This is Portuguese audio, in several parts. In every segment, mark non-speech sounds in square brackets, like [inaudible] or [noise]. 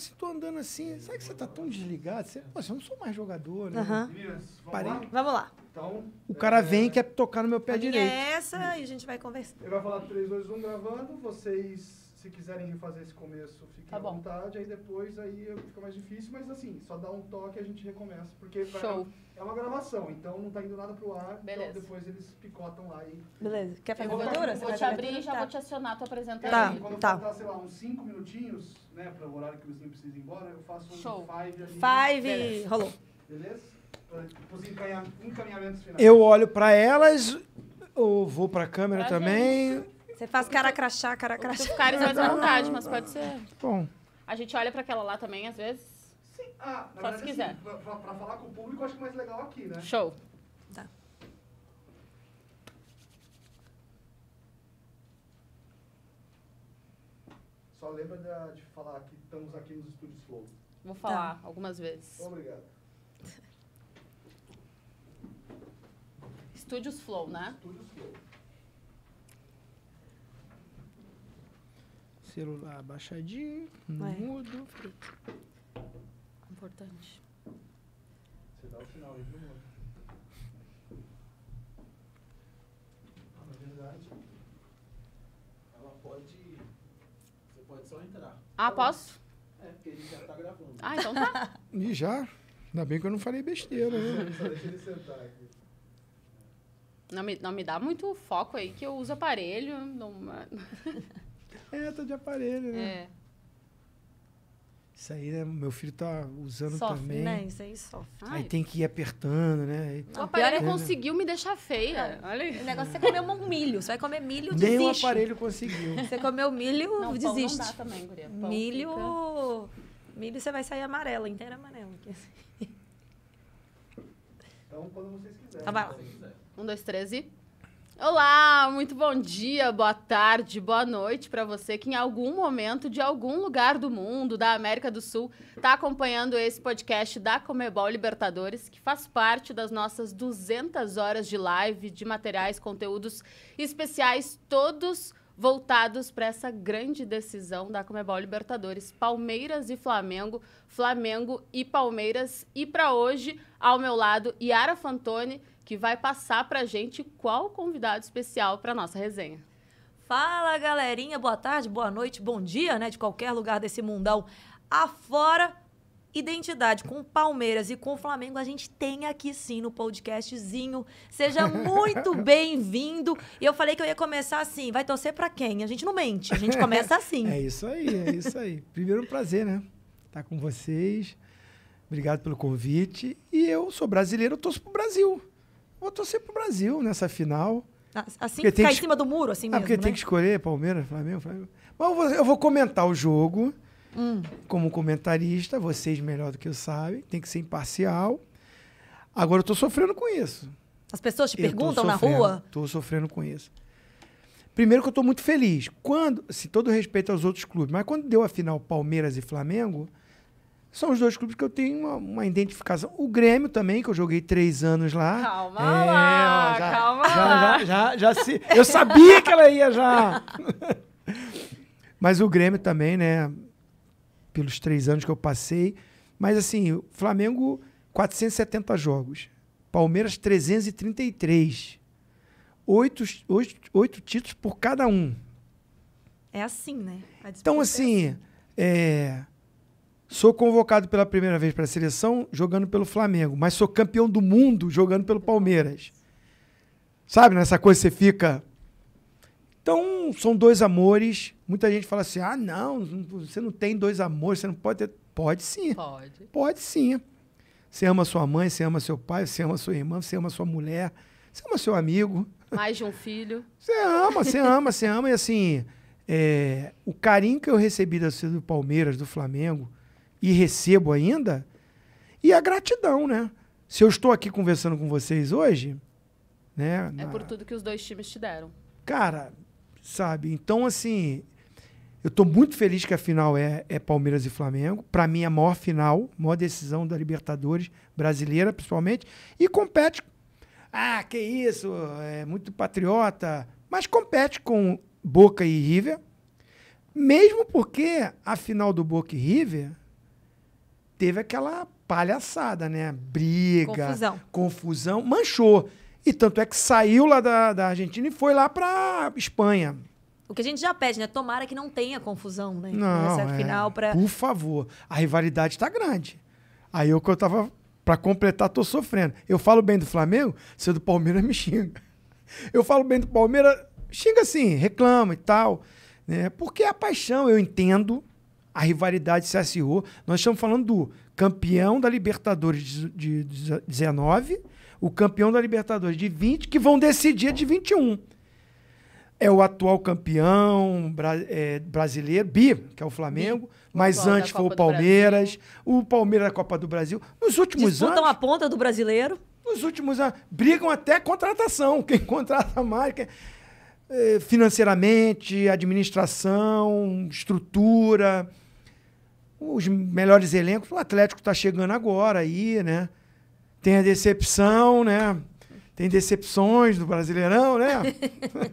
assim, tô andando assim. Sabe que você tá tão desligado? Você, Nossa, eu não sou mais jogador, né? Uhum. Parei. Vamos lá. Então, o cara é... vem e quer tocar no meu pé direito. É essa e a gente vai conversar. Ele vai falar 3, 2, 1 gravando, vocês se quiserem refazer esse começo, fiquem tá à bom. vontade. Aí depois aí fica mais difícil, mas assim, só dá um toque e a gente recomeça. Porque Show. Vai, é uma gravação, então não tá indo nada pro ar. Então Beleza. Então depois eles picotam lá e. Beleza. Quer fazer abertura? Vou, vou te tá. abrir e já tá. vou te acionar a tua apresentação. Tá. Aí, quando tá. faltar, sei lá, uns 5 minutinhos, né, para o horário que o vizinho precisa ir embora, eu faço um Show. five ali. Five! Beleza. Rolou. Beleza? Os encaminhamentos finais. Eu olho para elas, ou vou para a câmera pra também. Gente. Você faz então, cara crachá, cara então crachá. Os caras mais à [laughs] vontade, mas pode ser. Bom. A gente olha pra aquela lá também, às vezes. Sim. Ah, Só verdade, se assim, quiser. pra, pra, falar com o público, que é mais legal aqui, né? Show. Tá. Só lembra de, de falar que estamos aqui nos estúdios Flow. Vou falar tá. algumas vezes. Obrigado. Estúdios Flow, né? Estúdios Flow. Celular abaixadinho, é. mudo. Frito. Importante. Você dá o sinal aí, viu, ah, Na verdade, ela pode. Você pode só entrar. Ah, posso? É, porque ele já tá gravando. Ah, então tá. E [laughs] já? Ainda bem que eu não falei besteira, né? [laughs] Só deixa ele sentar aqui. Não me, não me dá muito foco aí que eu uso aparelho. Não... É, tô de aparelho, né? É. Isso aí, né? Meu filho tá usando sofre, também. Né? Isso aí sofre. Aí Ai. tem que ir apertando, né? O é aparelho é, conseguiu me deixar feia. É. Olha aí. O negócio é você comer um milho. Você vai comer milho, desiste. Nem o aparelho conseguiu. Você comeu milho, não, desiste. não dá também, guria. Pão milho... Fica... Milho você vai sair inteiro inteira Aqui. Então, quando vocês quiserem. Tá vai lá. Um, dois, três e... Olá, muito bom dia, boa tarde, boa noite para você que em algum momento, de algum lugar do mundo, da América do Sul, está acompanhando esse podcast da Comebol Libertadores, que faz parte das nossas 200 horas de live, de materiais, conteúdos especiais, todos voltados para essa grande decisão da Comebol Libertadores, Palmeiras e Flamengo, Flamengo e Palmeiras. E para hoje, ao meu lado, Yara Fantoni, que vai passar para a gente qual convidado especial para nossa resenha. Fala, galerinha. Boa tarde, boa noite, bom dia, né? De qualquer lugar desse mundão afora identidade com Palmeiras e com Flamengo a gente tem aqui sim no podcastzinho. Seja muito [laughs] bem-vindo. E eu falei que eu ia começar assim, vai torcer para quem? A gente não mente, a gente começa assim. [laughs] é isso aí, é isso aí. Primeiro um prazer, né? Estar tá com vocês. Obrigado pelo convite. E eu sou brasileiro, eu torço pro Brasil vou torcer pro Brasil nessa final. Ah, assim porque que ficar em cima do muro, assim ah, mesmo, Porque né? tem que escolher Palmeiras, Flamengo, Flamengo. Mas eu vou, eu vou comentar o jogo hum. como comentarista, vocês melhor do que eu sabem, tem que ser imparcial. Agora eu tô sofrendo com isso. As pessoas te eu perguntam na rua? Tô sofrendo com isso. Primeiro que eu tô muito feliz. Quando, se todo respeito aos outros clubes, mas quando deu a final Palmeiras e Flamengo, são os dois clubes que eu tenho uma, uma, identificação. O Grêmio também, que eu joguei três anos lá. Calma é, lá, já, calma já, lá. Já, já, já, se, eu sabia que ela ia já. [laughs] Mas o Grêmio também, né? Pelos três anos que eu passei. Mas assim, Flamengo, 470 jogos. Palmeiras, 333. Oito, oito, oito títulos por cada um. É assim, né? Então, é assim, assim, é, Sou convocado pela primeira vez para a seleção jogando pelo Flamengo, mas sou campeão do mundo jogando pelo Palmeiras. Sabe, nessa né, coisa você fica. Então, são dois amores. Muita gente fala assim: ah, não, você não tem dois amores, você não pode ter. Pode sim. Pode. Pode sim. Você ama sua mãe, você ama seu pai, você ama sua irmã, você ama sua mulher, você ama seu amigo. Mais de um filho. Você ama, você ama, você ama. E assim, é, o carinho que eu recebi da do Palmeiras, do Flamengo, e recebo ainda, e a gratidão, né? Se eu estou aqui conversando com vocês hoje, né? É por tudo que os dois times te deram. Cara, sabe? Então, assim, eu estou muito feliz que a final é, é Palmeiras e Flamengo. Para mim, é a maior final, maior decisão da Libertadores brasileira, principalmente. E compete. Ah, que isso, é muito patriota. Mas compete com Boca e River. Mesmo porque a final do Boca e River teve aquela palhaçada, né? Briga, confusão. confusão, manchou. E tanto é que saiu lá da, da Argentina e foi lá para Espanha. O que a gente já pede, né? Tomara que não tenha confusão, né? Não, Nessa é, final pra... Por favor. A rivalidade está grande. Aí eu é que eu tava. para completar, tô sofrendo. Eu falo bem do Flamengo, se do Palmeiras me xinga. Eu falo bem do Palmeiras, xinga assim, reclama e tal. Né? Porque é a paixão, eu entendo a rivalidade se acirrou. Nós estamos falando do campeão da Libertadores de 19, o campeão da Libertadores de 20, que vão decidir a de 21. É o atual campeão bra é, brasileiro, bi, que é o Flamengo, Bi. mas antes foi o Palmeiras, o Palmeiras da Copa do Brasil. Nos últimos Disputam anos. Disputam a ponta do brasileiro. Nos últimos anos. Brigam até contratação. Quem [laughs] contrata mais. Quem... É, financeiramente, administração, estrutura, os melhores elencos. O Atlético está chegando agora aí, né? Tem a decepção, né? Tem decepções do Brasileirão, né?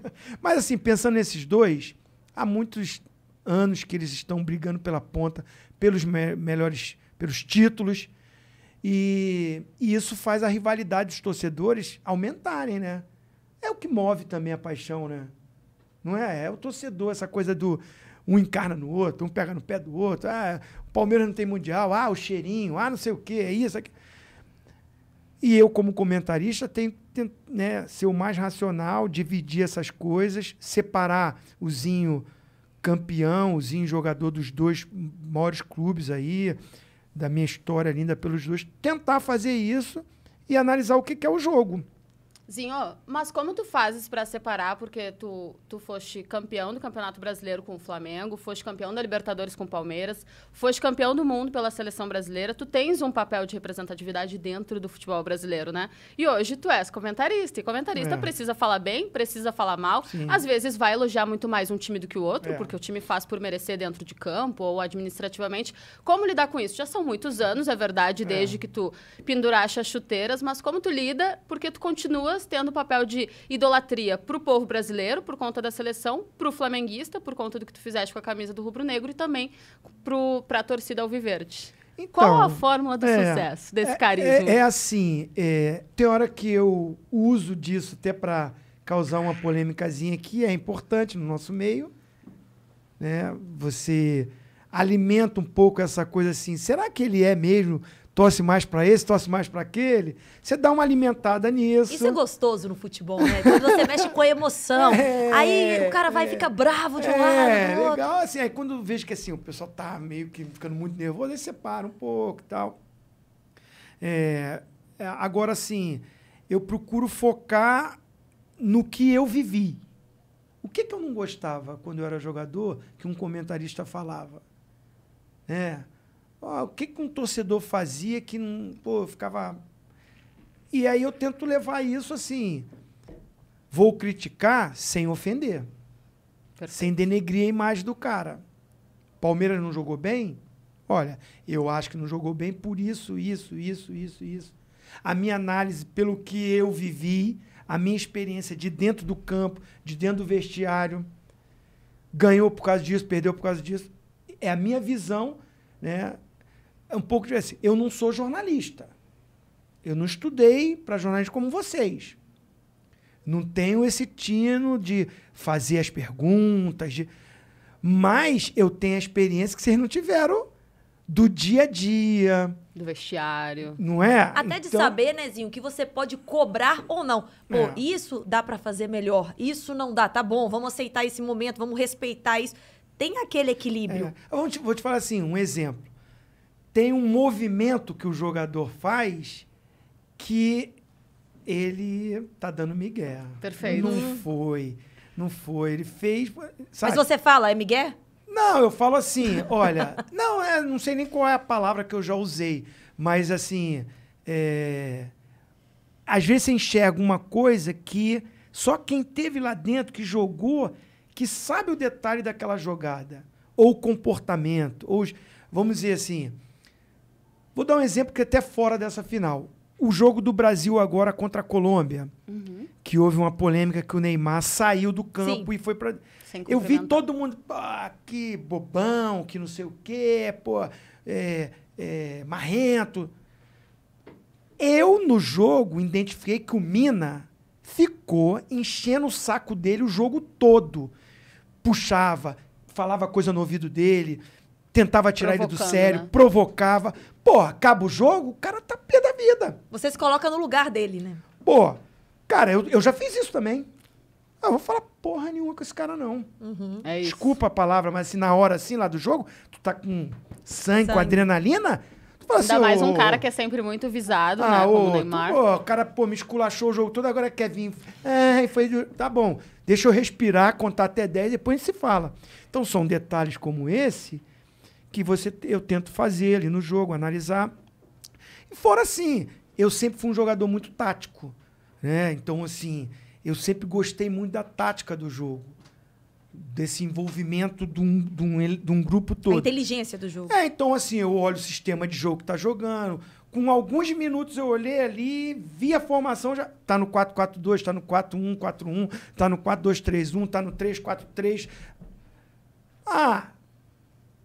[laughs] Mas assim, pensando nesses dois, há muitos anos que eles estão brigando pela ponta, pelos me melhores, pelos títulos. E, e isso faz a rivalidade dos torcedores aumentarem, né? É o que move também a paixão, né? Não é? É o torcedor, essa coisa do um encarna no outro, um pega no pé do outro. Ah, o Palmeiras não tem mundial, ah, o cheirinho, ah, não sei o quê, é isso, aqui. E eu, como comentarista, tenho que né, ser o mais racional, dividir essas coisas, separar o Zinho campeão, o Zinho jogador dos dois maiores clubes aí, da minha história linda pelos dois, tentar fazer isso e analisar o que, que é o jogo. Zinho, mas como tu fazes para separar? Porque tu, tu foste campeão do Campeonato Brasileiro com o Flamengo, foste campeão da Libertadores com o Palmeiras, foste campeão do mundo pela seleção brasileira. Tu tens um papel de representatividade dentro do futebol brasileiro, né? E hoje tu és comentarista. E comentarista é. precisa falar bem, precisa falar mal. Sim. Às vezes vai elogiar muito mais um time do que o outro, é. porque o time faz por merecer dentro de campo ou administrativamente. Como lidar com isso? Já são muitos anos, é verdade, é. desde é. que tu penduraste as chuteiras, mas como tu lida? Porque tu continua pessoas tendo o papel de idolatria para o povo brasileiro, por conta da seleção, para o flamenguista, por conta do que tu fizeste com a camisa do rubro-negro e também para a torcida alviverde. Então, Qual a então, fórmula do é, sucesso desse é, carisma? É, é assim, é, tem hora que eu uso disso até para causar uma polêmicazinha que é importante no nosso meio. Né? Você alimenta um pouco essa coisa assim, será que ele é mesmo torce mais para esse, torce mais para aquele. Você dá uma alimentada nisso. Isso é gostoso no futebol, né? Quando você mexe com a emoção. [laughs] É, aí o cara vai e é, fica bravo de um é, lado. É, legal. Assim, aí quando eu vejo que assim, o pessoal tá meio que ficando muito nervoso, aí para um pouco e tal. É, é, agora, assim, eu procuro focar no que eu vivi. O que, que eu não gostava quando eu era jogador que um comentarista falava? Né? Ó, o que, que um torcedor fazia que pô, ficava. E aí eu tento levar isso assim. Vou criticar sem ofender. Perfeito. Sem denegrir a imagem do cara. Palmeiras não jogou bem? Olha, eu acho que não jogou bem por isso, isso, isso, isso, isso. A minha análise, pelo que eu vivi, a minha experiência de dentro do campo, de dentro do vestiário, ganhou por causa disso, perdeu por causa disso. É a minha visão, né? é um pouco de assim, eu não sou jornalista. Eu não estudei para jornalismo como vocês. Não tenho esse tino de fazer as perguntas, de... mas eu tenho a experiência que vocês não tiveram do dia a dia. Do vestiário. Não é? Até de então... saber, Nezinho, né, que você pode cobrar ou não. Pô, é. isso dá para fazer melhor, isso não dá, tá bom, vamos aceitar esse momento, vamos respeitar isso. Tem aquele equilíbrio. É. Vou, te, vou te falar assim, um exemplo tem um movimento que o jogador faz que ele tá dando migué. Perfeito. Não foi. Não foi. Ele fez. Sabe? Mas você fala, é migué? Não, eu falo assim, olha. [laughs] não, é, não sei nem qual é a palavra que eu já usei, mas assim. É, às vezes você enxerga uma coisa que só quem teve lá dentro, que jogou, que sabe o detalhe daquela jogada. Ou comportamento. Ou, vamos dizer assim. Vou dar um exemplo que é até fora dessa final. O jogo do Brasil agora contra a Colômbia, uhum. que houve uma polêmica que o Neymar saiu do campo Sim. e foi para. Eu vi todo mundo, ah, que bobão, que não sei o quê, pô, é, é, marrento. Eu, no jogo, identifiquei que o Mina ficou enchendo o saco dele o jogo todo. Puxava, falava coisa no ouvido dele, tentava tirar ele do sério, né? provocava. Pô, acaba o jogo, o cara tá pé da vida. Você se coloca no lugar dele, né? Pô, cara, eu, eu já fiz isso também. Ah, eu vou falar porra nenhuma com esse cara, não. Uhum. É Desculpa a palavra, mas assim, na hora assim lá do jogo, tu tá com sangue, sangue. com adrenalina. Tu fala Ainda assim, mais um ô, cara que é sempre muito visado, ah, né? Ô, como o Neymar. Pô, o cara, pô, me esculachou o jogo todo, agora quer vir. É, foi. Tá bom. Deixa eu respirar, contar até 10, depois a gente se fala. Então são detalhes como esse que você eu tento fazer ali no jogo, analisar. E fora assim, eu sempre fui um jogador muito tático, né? Então assim, eu sempre gostei muito da tática do jogo. Desse envolvimento de um, de um, de um grupo todo. A inteligência do jogo. É, então assim, eu olho o sistema de jogo que tá jogando, com alguns minutos eu olhei ali, vi a formação, já tá no 4-4-2, tá no 4-1-4-1, tá no 4-2-3-1, tá no 3-4-3. Ah,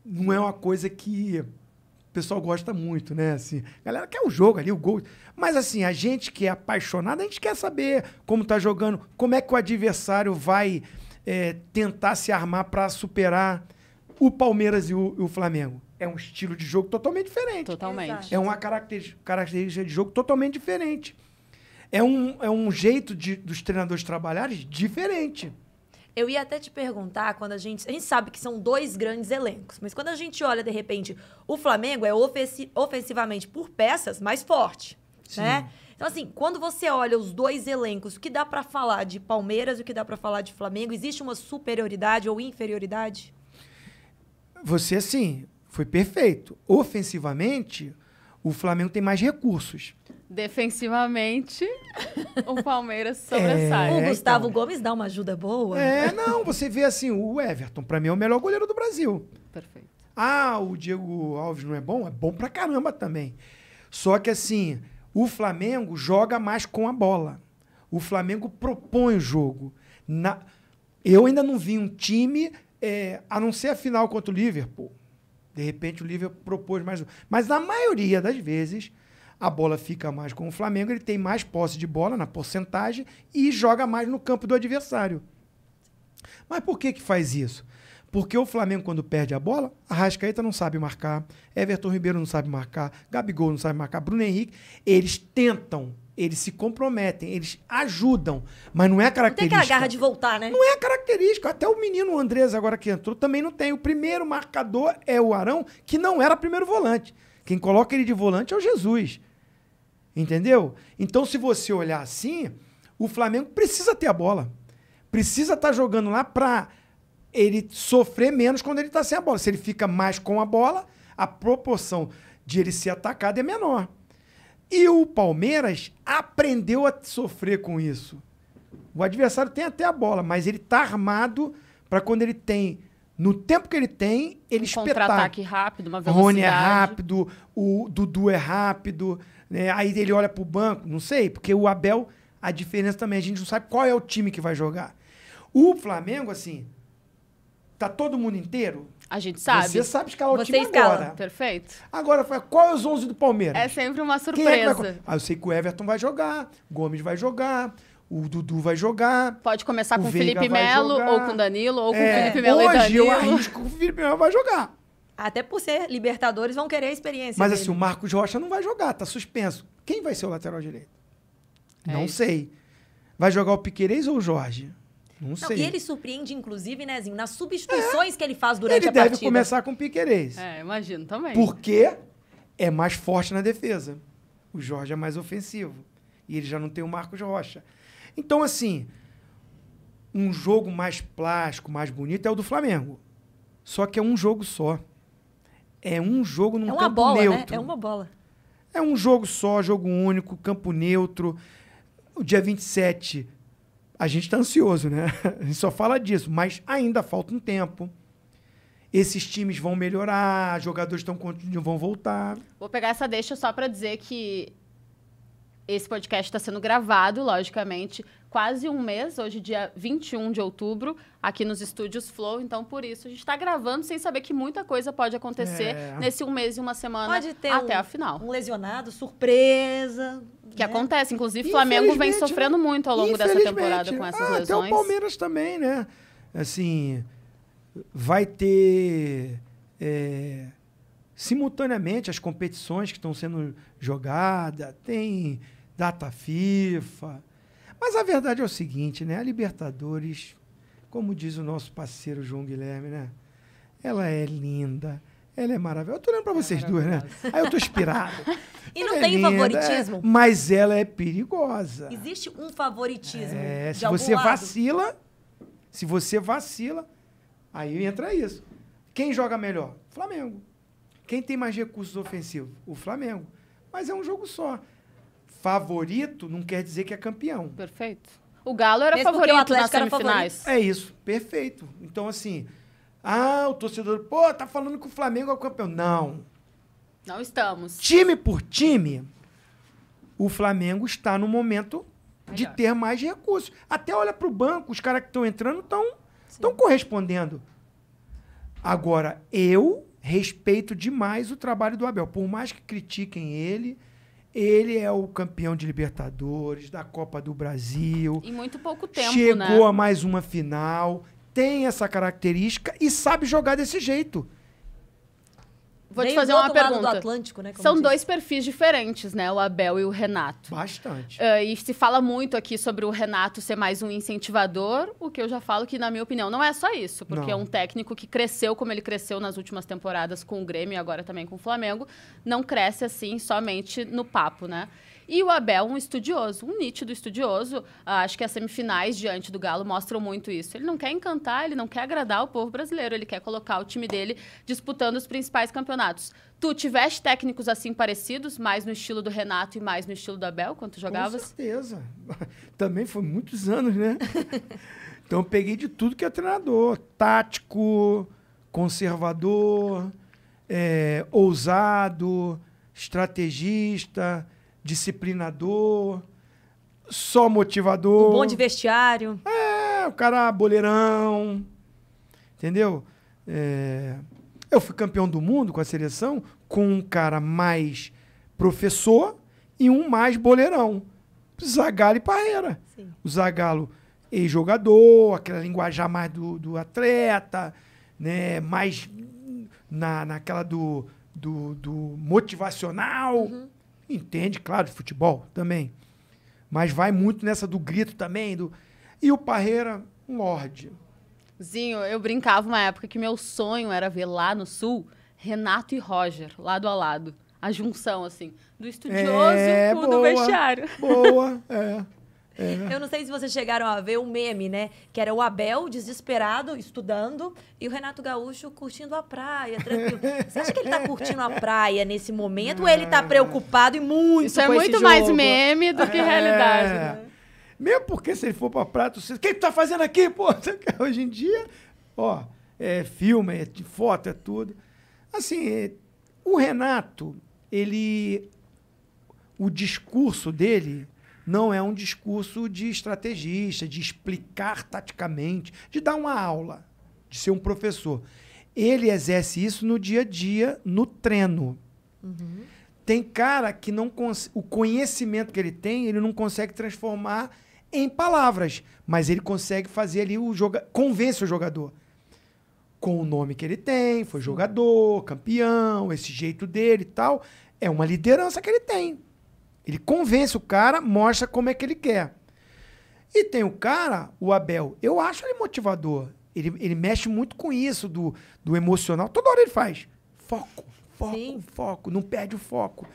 não é uma coisa que o pessoal gosta muito, né? Assim, a galera quer o jogo ali, o gol. Mas assim, a gente que é apaixonado, a gente quer saber como tá jogando, como é que o adversário vai é, tentar se armar para superar o Palmeiras e o, e o, Flamengo. É um estilo de jogo totalmente diferente. Totalmente. É uma característica de jogo totalmente diferente. É um, é um jeito de, dos treinadores trabalharem diferente. Eu ia até te perguntar quando a gente. A gente sabe que são dois grandes elencos, mas quando a gente olha, de repente, o Flamengo é ofensi, ofensivamente por peças mais forte, Sim. né? Então, assim, quando você olha os dois elencos, o que dá para falar de Palmeiras e o que dá para falar de Flamengo? Existe uma superioridade ou inferioridade? Você, assim, foi perfeito. Ofensivamente, o Flamengo tem mais recursos. Defensivamente, [laughs] o Palmeiras é. sobressai. É, o Gustavo então. Gomes dá uma ajuda boa. É, não, você vê assim, o Everton, para mim, é o melhor goleiro do Brasil. Perfeito. Ah, o Diego Alves não é bom? É bom pra caramba também. Só que assim, o Flamengo joga mais com a bola. O Flamengo propõe o jogo. Na... Eu ainda não vi um time, é, a não ser a final contra o Liverpool. De repente o Liverpool propôs mais um. Mas na maioria das vezes, a bola fica mais com o Flamengo, ele tem mais posse de bola na porcentagem e joga mais no campo do adversário. Mas por que que faz isso? Porque o Flamengo, quando perde a bola, a Rascaeta não sabe marcar, Everton Ribeiro não sabe marcar, Gabigol não sabe marcar, Bruno Henrique. Eles tentam, eles se comprometem, eles ajudam, mas não é característica. Não tem aquela garra de voltar, né? Não é característica. Até o menino Andrés, agora que entrou, também não tem. O primeiro marcador é o Arão, que não era primeiro volante. Quem coloca ele de volante é o Jesus. Entendeu? Então, se você olhar assim, o Flamengo precisa ter a bola. Precisa estar tá jogando lá para ele sofrer menos quando ele está sem a bola. Se ele fica mais com a bola, a proporção de ele ser atacado é menor. E o Palmeiras aprendeu a sofrer com isso. O adversário tem até a bola, mas ele está armado para quando ele tem no tempo que ele tem, ele um espetar. ataque rápido, uma velocidade. Rony é rápido, o Dudu é rápido, né? aí ele olha pro banco, não sei, porque o Abel, a diferença também, a gente não sabe qual é o time que vai jogar. O Flamengo, assim, tá todo mundo inteiro? A gente sabe. Você sabe escalar Você o time escala. agora. Perfeito. Agora, qual é os 11 do Palmeiras? É sempre uma é surpresa. É ah, eu sei que o Everton vai jogar, Gomes vai jogar, o Dudu vai jogar. Pode começar com o Felipe Melo, ou com Danilo, ou com o é, Felipe Melo e Danilo. Hoje eu arrisco que o Felipe Melo vai jogar até por ser Libertadores, vão querer a experiência. Mas assim, dele. assim, o Marcos Rocha não vai jogar, tá suspenso. Quem vai ser o lateral direito? É não isso. sei. Vai jogar o Piquerez ou o Jorge? Não, não sei. E ele surpreende, inclusive, Nezinho, né, nas substituições é. que ele faz durante ele a partida. Ele deve começar com o Piquerez. É, imagino também. Porque é mais forte na defesa. O Jorge é mais ofensivo. E ele já não tem o Marcos Rocha. Então, assim, um jogo mais plástico, mais bonito é o do Flamengo. Só que é um jogo só. É um jogo num é campo bola, neutro. Né? É uma bola. É um jogo só, jogo único, campo neutro. O dia 27, a gente está ansioso, né? [laughs] A gente só fala disso, mas ainda falta um tempo. Esses times vão melhorar, jogadores tão, vão voltar. Vou pegar essa deixa só para dizer que esse podcast está sendo gravado, logicamente quase um mês, hoje dia 21 de outubro, aqui nos estúdios Flow. Então, por isso, a gente está gravando sem saber que muita coisa pode acontecer é. nesse um mês e uma semana até um, a final. Um lesionado, surpresa. Que né? acontece. Inclusive, Flamengo vem sofrendo muito ao longo dessa temporada com essas ah, lesões. Até o Palmeiras também, né? Assim, vai ter. É, simultaneamente as competições que estão sendo jogadas, tem data FIFA, mas a verdade é o seguinte, né? A Libertadores, como diz o nosso parceiro João Guilherme, né? Ela é linda, ela é maravilhosa. Eu tô olhando pra é vocês é duas, né? Aí eu tô inspirado. [laughs] e não é tem linda, favoritismo. Mas ela é perigosa. Existe um favoritismo. É, se você lado. vacila, se você vacila, aí entra isso. Quem joga melhor? Flamengo. Quem tem mais recursos ofensivos? O Flamengo. Mas é um jogo só favorito não quer dizer que é campeão. Perfeito. O Galo era Mesmo favorito o Atlético nas semifinais. É isso, perfeito. Então, assim, ah, o torcedor, pô, tá falando que o Flamengo é o campeão. Não. Não estamos. Time por time, o Flamengo está no momento Melhor. de ter mais recursos. Até olha para o banco, os caras que estão entrando estão correspondendo. Agora, eu respeito demais o trabalho do Abel. Por mais que critiquem ele, ele é o campeão de Libertadores, da Copa do Brasil. Em muito pouco tempo, né? Chegou né? a mais uma final, tem essa característica e sabe jogar desse jeito. Vou te fazer uma pergunta. Atlântico, né, São dois perfis diferentes, né? O Abel e o Renato. Bastante. Uh, e se fala muito aqui sobre o Renato ser mais um incentivador, o que eu já falo que, na minha opinião, não é só isso. Porque não. é um técnico que cresceu como ele cresceu nas últimas temporadas com o Grêmio e agora também com o Flamengo. Não cresce assim somente no papo, né? E o Abel, um estudioso, um nítido estudioso, ah, acho que as semifinais diante do Galo mostram muito isso. Ele não quer encantar, ele não quer agradar o povo brasileiro, ele quer colocar o time dele disputando os principais campeonatos. Tu tiveste técnicos assim parecidos, mais no estilo do Renato e mais no estilo do Abel, quando tu jogavas? Com certeza. [laughs] Também foi muitos anos, né? [laughs] então eu peguei de tudo que é treinador. Tático, conservador, é, ousado, estrategista, disciplinador, só motivador. Um bom de vestiário. É, o cara boleirão. Entendeu? É... Eu fui campeão do mundo com a seleção com um cara mais professor e um mais boleirão. Zagallo e Parreira. Sim. O Zagalo ex-jogador, aquela linguajar mais do, do atleta, né? mais na, naquela do, do, do motivacional. Uhum. Entende, claro, de futebol também. Mas vai muito nessa do grito também. Do... E o Parreira, um lorde. Zinho, eu brincava uma época que meu sonho era ver lá no Sul Renato e Roger, lado a lado. A junção, assim, do estudioso é, com o do vestiário. Boa, [laughs] é. É. Eu não sei se vocês chegaram a ver o um meme, né? Que era o Abel desesperado, estudando, e o Renato Gaúcho curtindo a praia, tranquilo. [laughs] Você acha que ele tá curtindo a praia nesse momento é. ou ele tá preocupado e muito Isso é muito mais meme do que é. realidade. Né? Mesmo porque se ele for pra praia, você... o que ele tá fazendo aqui, pô? [laughs] Hoje em dia, ó, é filme, é foto, é tudo. Assim, o Renato, ele... O discurso dele não é um discurso de estrategista, de explicar taticamente, de dar uma aula, de ser um professor. Ele exerce isso no dia a dia, no treino. Uhum. Tem cara que não o conhecimento que ele tem, ele não consegue transformar em palavras, mas ele consegue fazer ali o jogo, convence o jogador com o nome que ele tem, foi jogador, campeão, esse jeito dele e tal, é uma liderança que ele tem. Ele convence o cara, mostra como é que ele quer. E tem o cara, o Abel, eu acho ele motivador. Ele, ele mexe muito com isso, do, do emocional. Toda hora ele faz. Foco, foco, Sim. foco. Não perde o foco.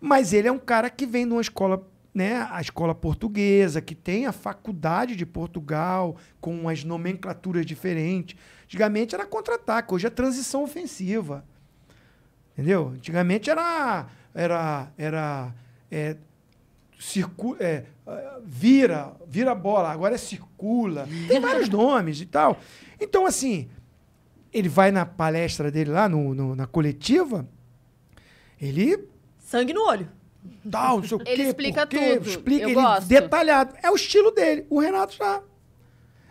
Mas ele é um cara que vem de uma escola, né? A escola portuguesa, que tem a faculdade de Portugal, com as nomenclaturas diferentes. Antigamente era contra-ataque, hoje é transição ofensiva. Entendeu? Antigamente era. Era. Era é, é, vira, vira bola, agora é circula. Tem vários nomes e tal. Então, assim, ele vai na palestra dele lá, no, no na coletiva, ele. Sangue no olho. Tal, não sei o quê. Ele explica quê, tudo. Explica, Eu ele gosto. detalhado. É o estilo dele. O Renato já.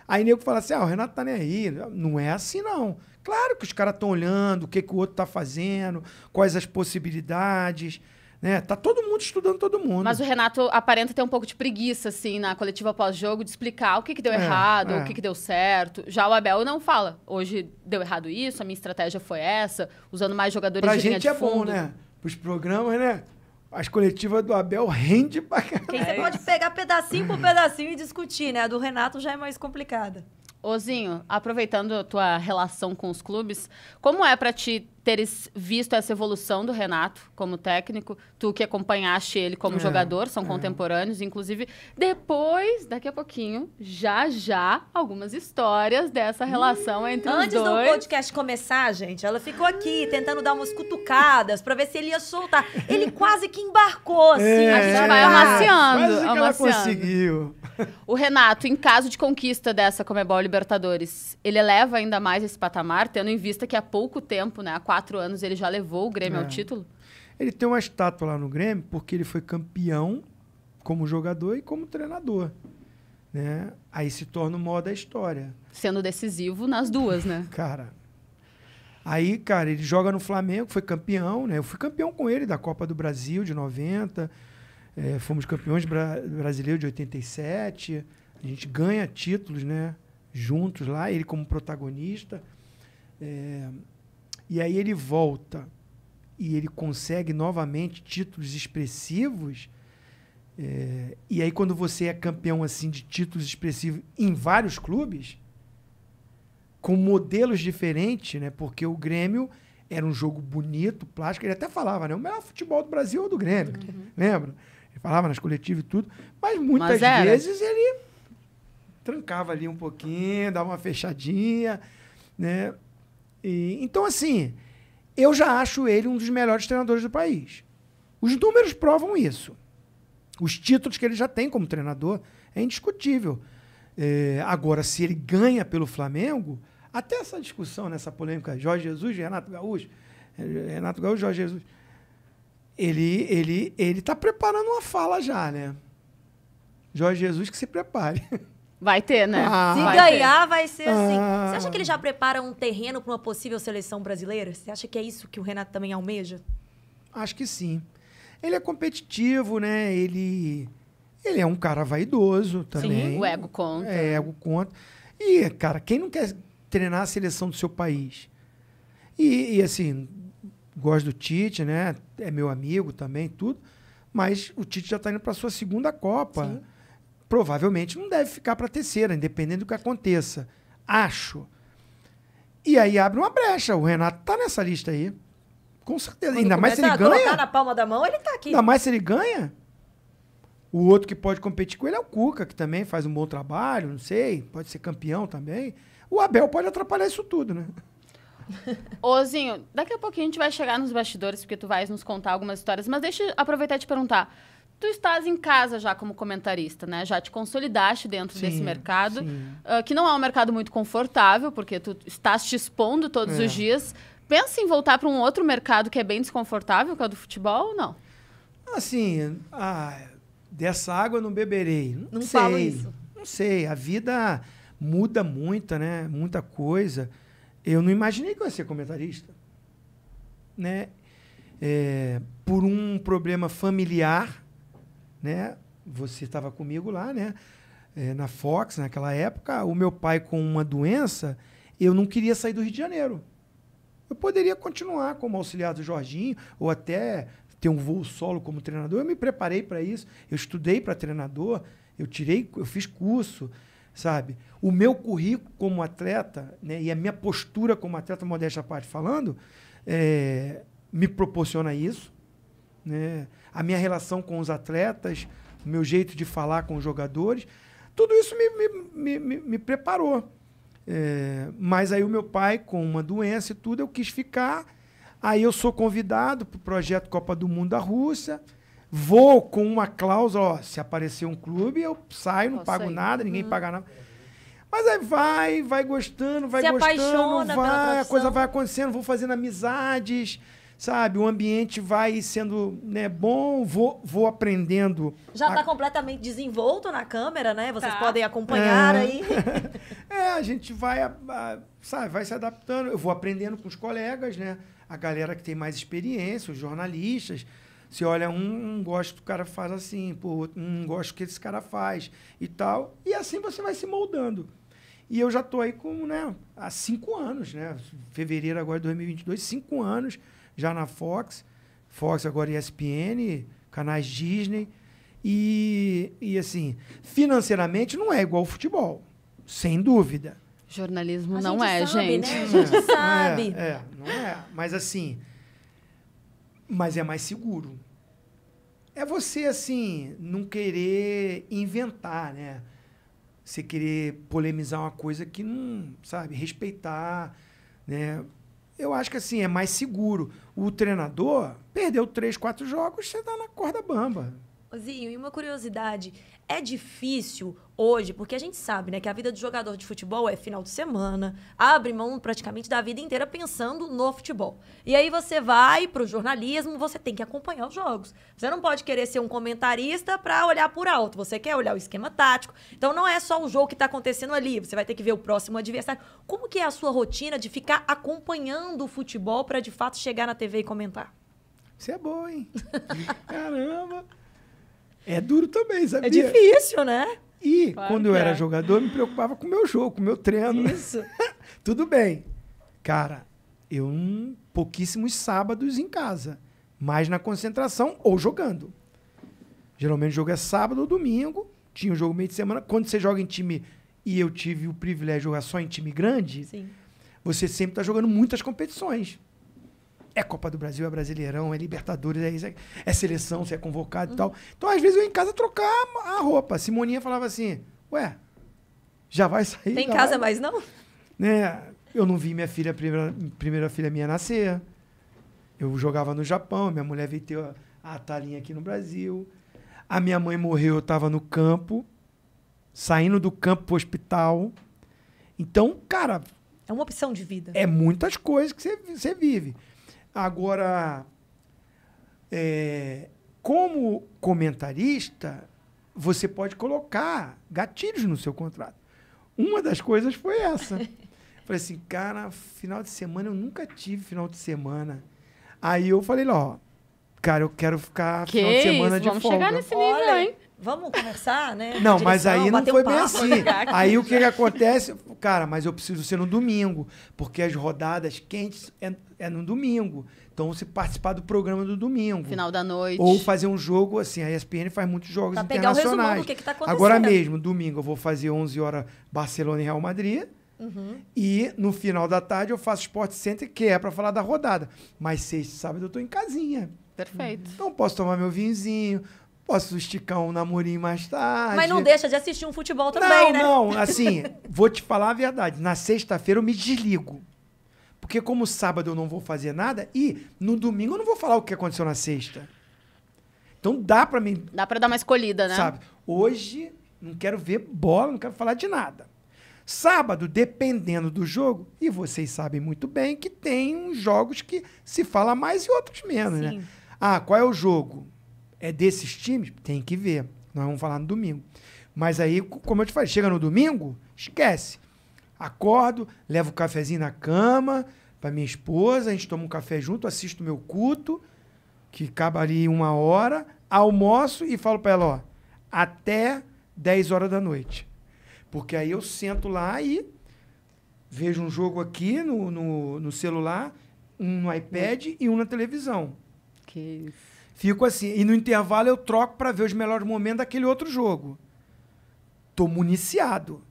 Aí nego fala assim: ah, o Renato tá nem aí. Não é assim, não. Claro que os caras estão olhando o que, que o outro tá fazendo, quais as possibilidades. Né? Tá todo mundo estudando todo mundo. Mas o Renato aparenta ter um pouco de preguiça, assim, na coletiva pós-jogo, de explicar o que, que deu é, errado, é. o que, que deu certo. Já o Abel não fala. Hoje deu errado isso, a minha estratégia foi essa, usando mais jogadores pra de gente é bom, né? Pros programas, né? As coletivas do Abel rende pra caralho. Quem você é pode pegar pedacinho por pedacinho e discutir, né? A do Renato já é mais complicada. Ozinho, aproveitando a tua relação com os clubes, como é para ti teres visto essa evolução do Renato como técnico, tu que acompanhaste ele como é, jogador, são é. contemporâneos, inclusive depois, daqui a pouquinho, já já, algumas histórias dessa relação hum, entre os dois. Antes do podcast começar, gente, ela ficou aqui tentando dar umas cutucadas pra ver se ele ia soltar. Ele quase que embarcou, é. assim. É, a gente vai amaciando. Quase que ela conseguiu. O Renato, em caso de conquista dessa Comebol Libertadores, ele eleva ainda mais esse patamar, tendo em vista que há pouco tempo, né, há quatro anos, ele já levou o Grêmio é. ao título? Ele tem uma estátua lá no Grêmio porque ele foi campeão como jogador e como treinador. Né? Aí se torna o maior da história. Sendo decisivo nas duas, né? [laughs] cara. Aí, cara, ele joga no Flamengo, foi campeão, né? Eu fui campeão com ele da Copa do Brasil de 90 é, fomos campeões bra brasileiros de 87, a gente ganha títulos, né? Juntos lá, ele como protagonista. É, e aí ele volta e ele consegue novamente títulos expressivos. É, e aí quando você é campeão assim de títulos expressivos em vários clubes, com modelos diferentes, né? Porque o Grêmio era um jogo bonito, plástico. Ele até falava, né? O melhor futebol do Brasil é o do Grêmio, uhum. lembra? falava nas coletivas e tudo, mas muitas mas vezes ele trancava ali um pouquinho, dava uma fechadinha, né? E, então, assim, eu já acho ele um dos melhores treinadores do país. Os números provam isso. Os títulos que ele já tem como treinador é indiscutível. É, agora, se ele ganha pelo Flamengo, até essa discussão, nessa polêmica, Jorge Jesus, Renato Gaúcho, Renato Gaúcho, Jorge Jesus, ele ele ele tá preparando uma fala já, né? Jorge Jesus que se prepare. Vai ter, né? Ah, se vai ganhar, ter. vai ser assim. Ah. Você acha que ele já prepara um terreno para uma possível seleção brasileira? Você acha que é isso que o Renato também almeja? Acho que sim. Ele é competitivo, né? Ele ele é um cara vaidoso também. Sim, o ego conta. É, ego conta. E, cara, quem não quer treinar a seleção do seu país? E, e assim, Gosto do Tite, né? É meu amigo também, tudo. Mas o Tite já está indo para sua segunda Copa. Sim. Provavelmente não deve ficar para a terceira, independente do que aconteça. Acho. E aí abre uma brecha. O Renato tá nessa lista aí. Com certeza. Quando Ainda mais se ele ganha. na palma da mão, ele tá aqui. Ainda mais se ele ganha. O outro que pode competir com ele é o Cuca, que também faz um bom trabalho, não sei, pode ser campeão também. O Abel pode atrapalhar isso tudo, né? Ozinho, [laughs] daqui a pouquinho a gente vai chegar nos bastidores, porque tu vais nos contar algumas histórias, mas deixa eu aproveitar e te perguntar. Tu estás em casa já como comentarista, né? Já te consolidaste dentro sim, desse mercado, uh, que não é um mercado muito confortável, porque tu estás te expondo todos é. os dias. Pensa em voltar para um outro mercado que é bem desconfortável, que é o do futebol, ou não? Assim, ah, dessa água não beberei. Não, não sei. Não sei. A vida muda muito, né? Muita coisa eu não imaginei que eu ia ser comentarista. Né? É, por um problema familiar, né? Você estava comigo lá, né? É, na Fox, naquela época, o meu pai com uma doença, eu não queria sair do Rio de Janeiro. Eu poderia continuar como auxiliar do Jorginho, ou até ter um voo solo como treinador. Eu me preparei para isso, eu estudei para treinador, eu tirei, eu fiz curso, sabe? O meu currículo como atleta né, e a minha postura como atleta, modéstia à parte falando, é, me proporciona isso. Né? A minha relação com os atletas, o meu jeito de falar com os jogadores, tudo isso me, me, me, me preparou. É, mas aí o meu pai, com uma doença e tudo, eu quis ficar. Aí eu sou convidado para o projeto Copa do Mundo da Rússia Vou com uma cláusula, ó, se aparecer um clube, eu saio, não Posso pago sair. nada, ninguém uhum. paga nada. Mas aí vai, vai gostando, vai Se gostando, vai, a coisa vai acontecendo, vou fazendo amizades, sabe? O ambiente vai sendo né, bom, vou, vou aprendendo. Já está completamente desenvolto na câmera, né? Vocês tá. podem acompanhar é. aí. [laughs] é, a gente vai, a, a, sabe, vai se adaptando. Eu vou aprendendo com os colegas, né? A galera que tem mais experiência, os jornalistas. Você olha um, um gosta que o cara faz assim, pô, um gosta que esse cara faz e tal. E assim você vai se moldando. E eu já tô aí com, né, há cinco anos, né? Fevereiro agora de 2022, cinco anos já na Fox. Fox agora ESPN, canais Disney. E, e assim, financeiramente não é igual ao futebol, sem dúvida. Jornalismo a não gente é, sabe, né? gente. Né? A gente [laughs] é, sabe. É, não é. Mas assim, mas é mais seguro. É você, assim, não querer inventar, né? Você querer polemizar uma coisa que não, sabe, respeitar, né? Eu acho que, assim, é mais seguro. O treinador perdeu três, quatro jogos, você dá tá na corda bamba. Ozinho, e uma curiosidade é difícil hoje, porque a gente sabe, né, que a vida do jogador de futebol é final de semana, abre mão praticamente da vida inteira pensando no futebol. E aí você vai pro jornalismo, você tem que acompanhar os jogos. Você não pode querer ser um comentarista para olhar por alto, você quer olhar o esquema tático. Então não é só o jogo que tá acontecendo ali, você vai ter que ver o próximo adversário. Como que é a sua rotina de ficar acompanhando o futebol para de fato chegar na TV e comentar? Você é boa, hein? [laughs] Caramba! É duro também, é sabia? É difícil, né? E claro quando eu é. era jogador, eu me preocupava com o meu jogo, com o meu treino. Isso. [laughs] Tudo bem. Cara, eu um, pouquíssimos sábados em casa, mas na concentração ou jogando. Geralmente o jogo é sábado ou domingo, tinha um jogo meio de semana. Quando você joga em time, e eu tive o privilégio de jogar só em time grande, Sim. você sempre está jogando muitas competições é Copa do Brasil, é Brasileirão, é Libertadores, é, é, é, seleção, você é convocado e uhum. tal. Então, às vezes, eu ia em casa trocar a roupa. Simoninha falava assim, ué, já vai sair. Tem casa vai. mais não? Né? Eu não vi minha filha, primeira, primeira filha minha nascer. Eu jogava no Japão, minha mulher veio ter a, a talinha aqui no Brasil. A minha mãe morreu, eu estava no campo, saindo do campo pro hospital. Então, cara. É uma opção de vida. É muitas coisas que você, você vive. Agora, é, como comentarista, você pode colocar gatilhos no seu contrato. Uma das coisas foi essa. [laughs] falei assim, cara, final de semana eu nunca tive final de semana. Aí eu falei, ó, cara, eu quero ficar que final de semana isso? de Vamos folga. Vamos chegar nesse nível, Olha, hein? vamos conversar, né? [laughs] Não, direção, mas aí não foi um bem assim. Né? Aí o que, que acontece? Cara, mas eu preciso ser no domingo, porque as rodadas quentes é, é no domingo. Então, você participar do programa do domingo. Final da noite. Ou fazer um jogo, assim, a ESPN faz muitos jogos pra internacionais. Pegar o do que, que tá acontecendo. Agora mesmo, domingo, eu vou fazer 11 horas Barcelona e Real Madrid. Uhum. E no final da tarde eu faço Sport Center, que é para falar da rodada. Mas sexta e sábado eu tô em casinha. Perfeito. Então posso tomar meu vinhozinho, Posso esticar um namorinho mais tarde. Mas não deixa de assistir um futebol também, não, né? Não, não. [laughs] Assim, vou te falar a verdade. Na sexta-feira eu me desligo. Porque como sábado eu não vou fazer nada e no domingo eu não vou falar o que aconteceu na sexta. Então dá para mim. Dá para dar uma escolhida, né? Sabe? Hoje não quero ver bola, não quero falar de nada. Sábado, dependendo do jogo, e vocês sabem muito bem que tem uns jogos que se fala mais e outros menos, né? Sim. né? Ah, qual é o jogo? é desses times, tem que ver. Nós vamos falar no domingo. Mas aí, como eu te falei, chega no domingo, esquece. Acordo, levo o um cafezinho na cama para minha esposa, a gente toma um café junto, assisto o meu culto, que acaba ali uma hora, almoço e falo para ela, ó, até 10 horas da noite. Porque aí eu sento lá e vejo um jogo aqui no, no, no celular, um no iPad e um na televisão. Que isso. Fico assim. E no intervalo eu troco para ver os melhores momentos daquele outro jogo. Tô municiado.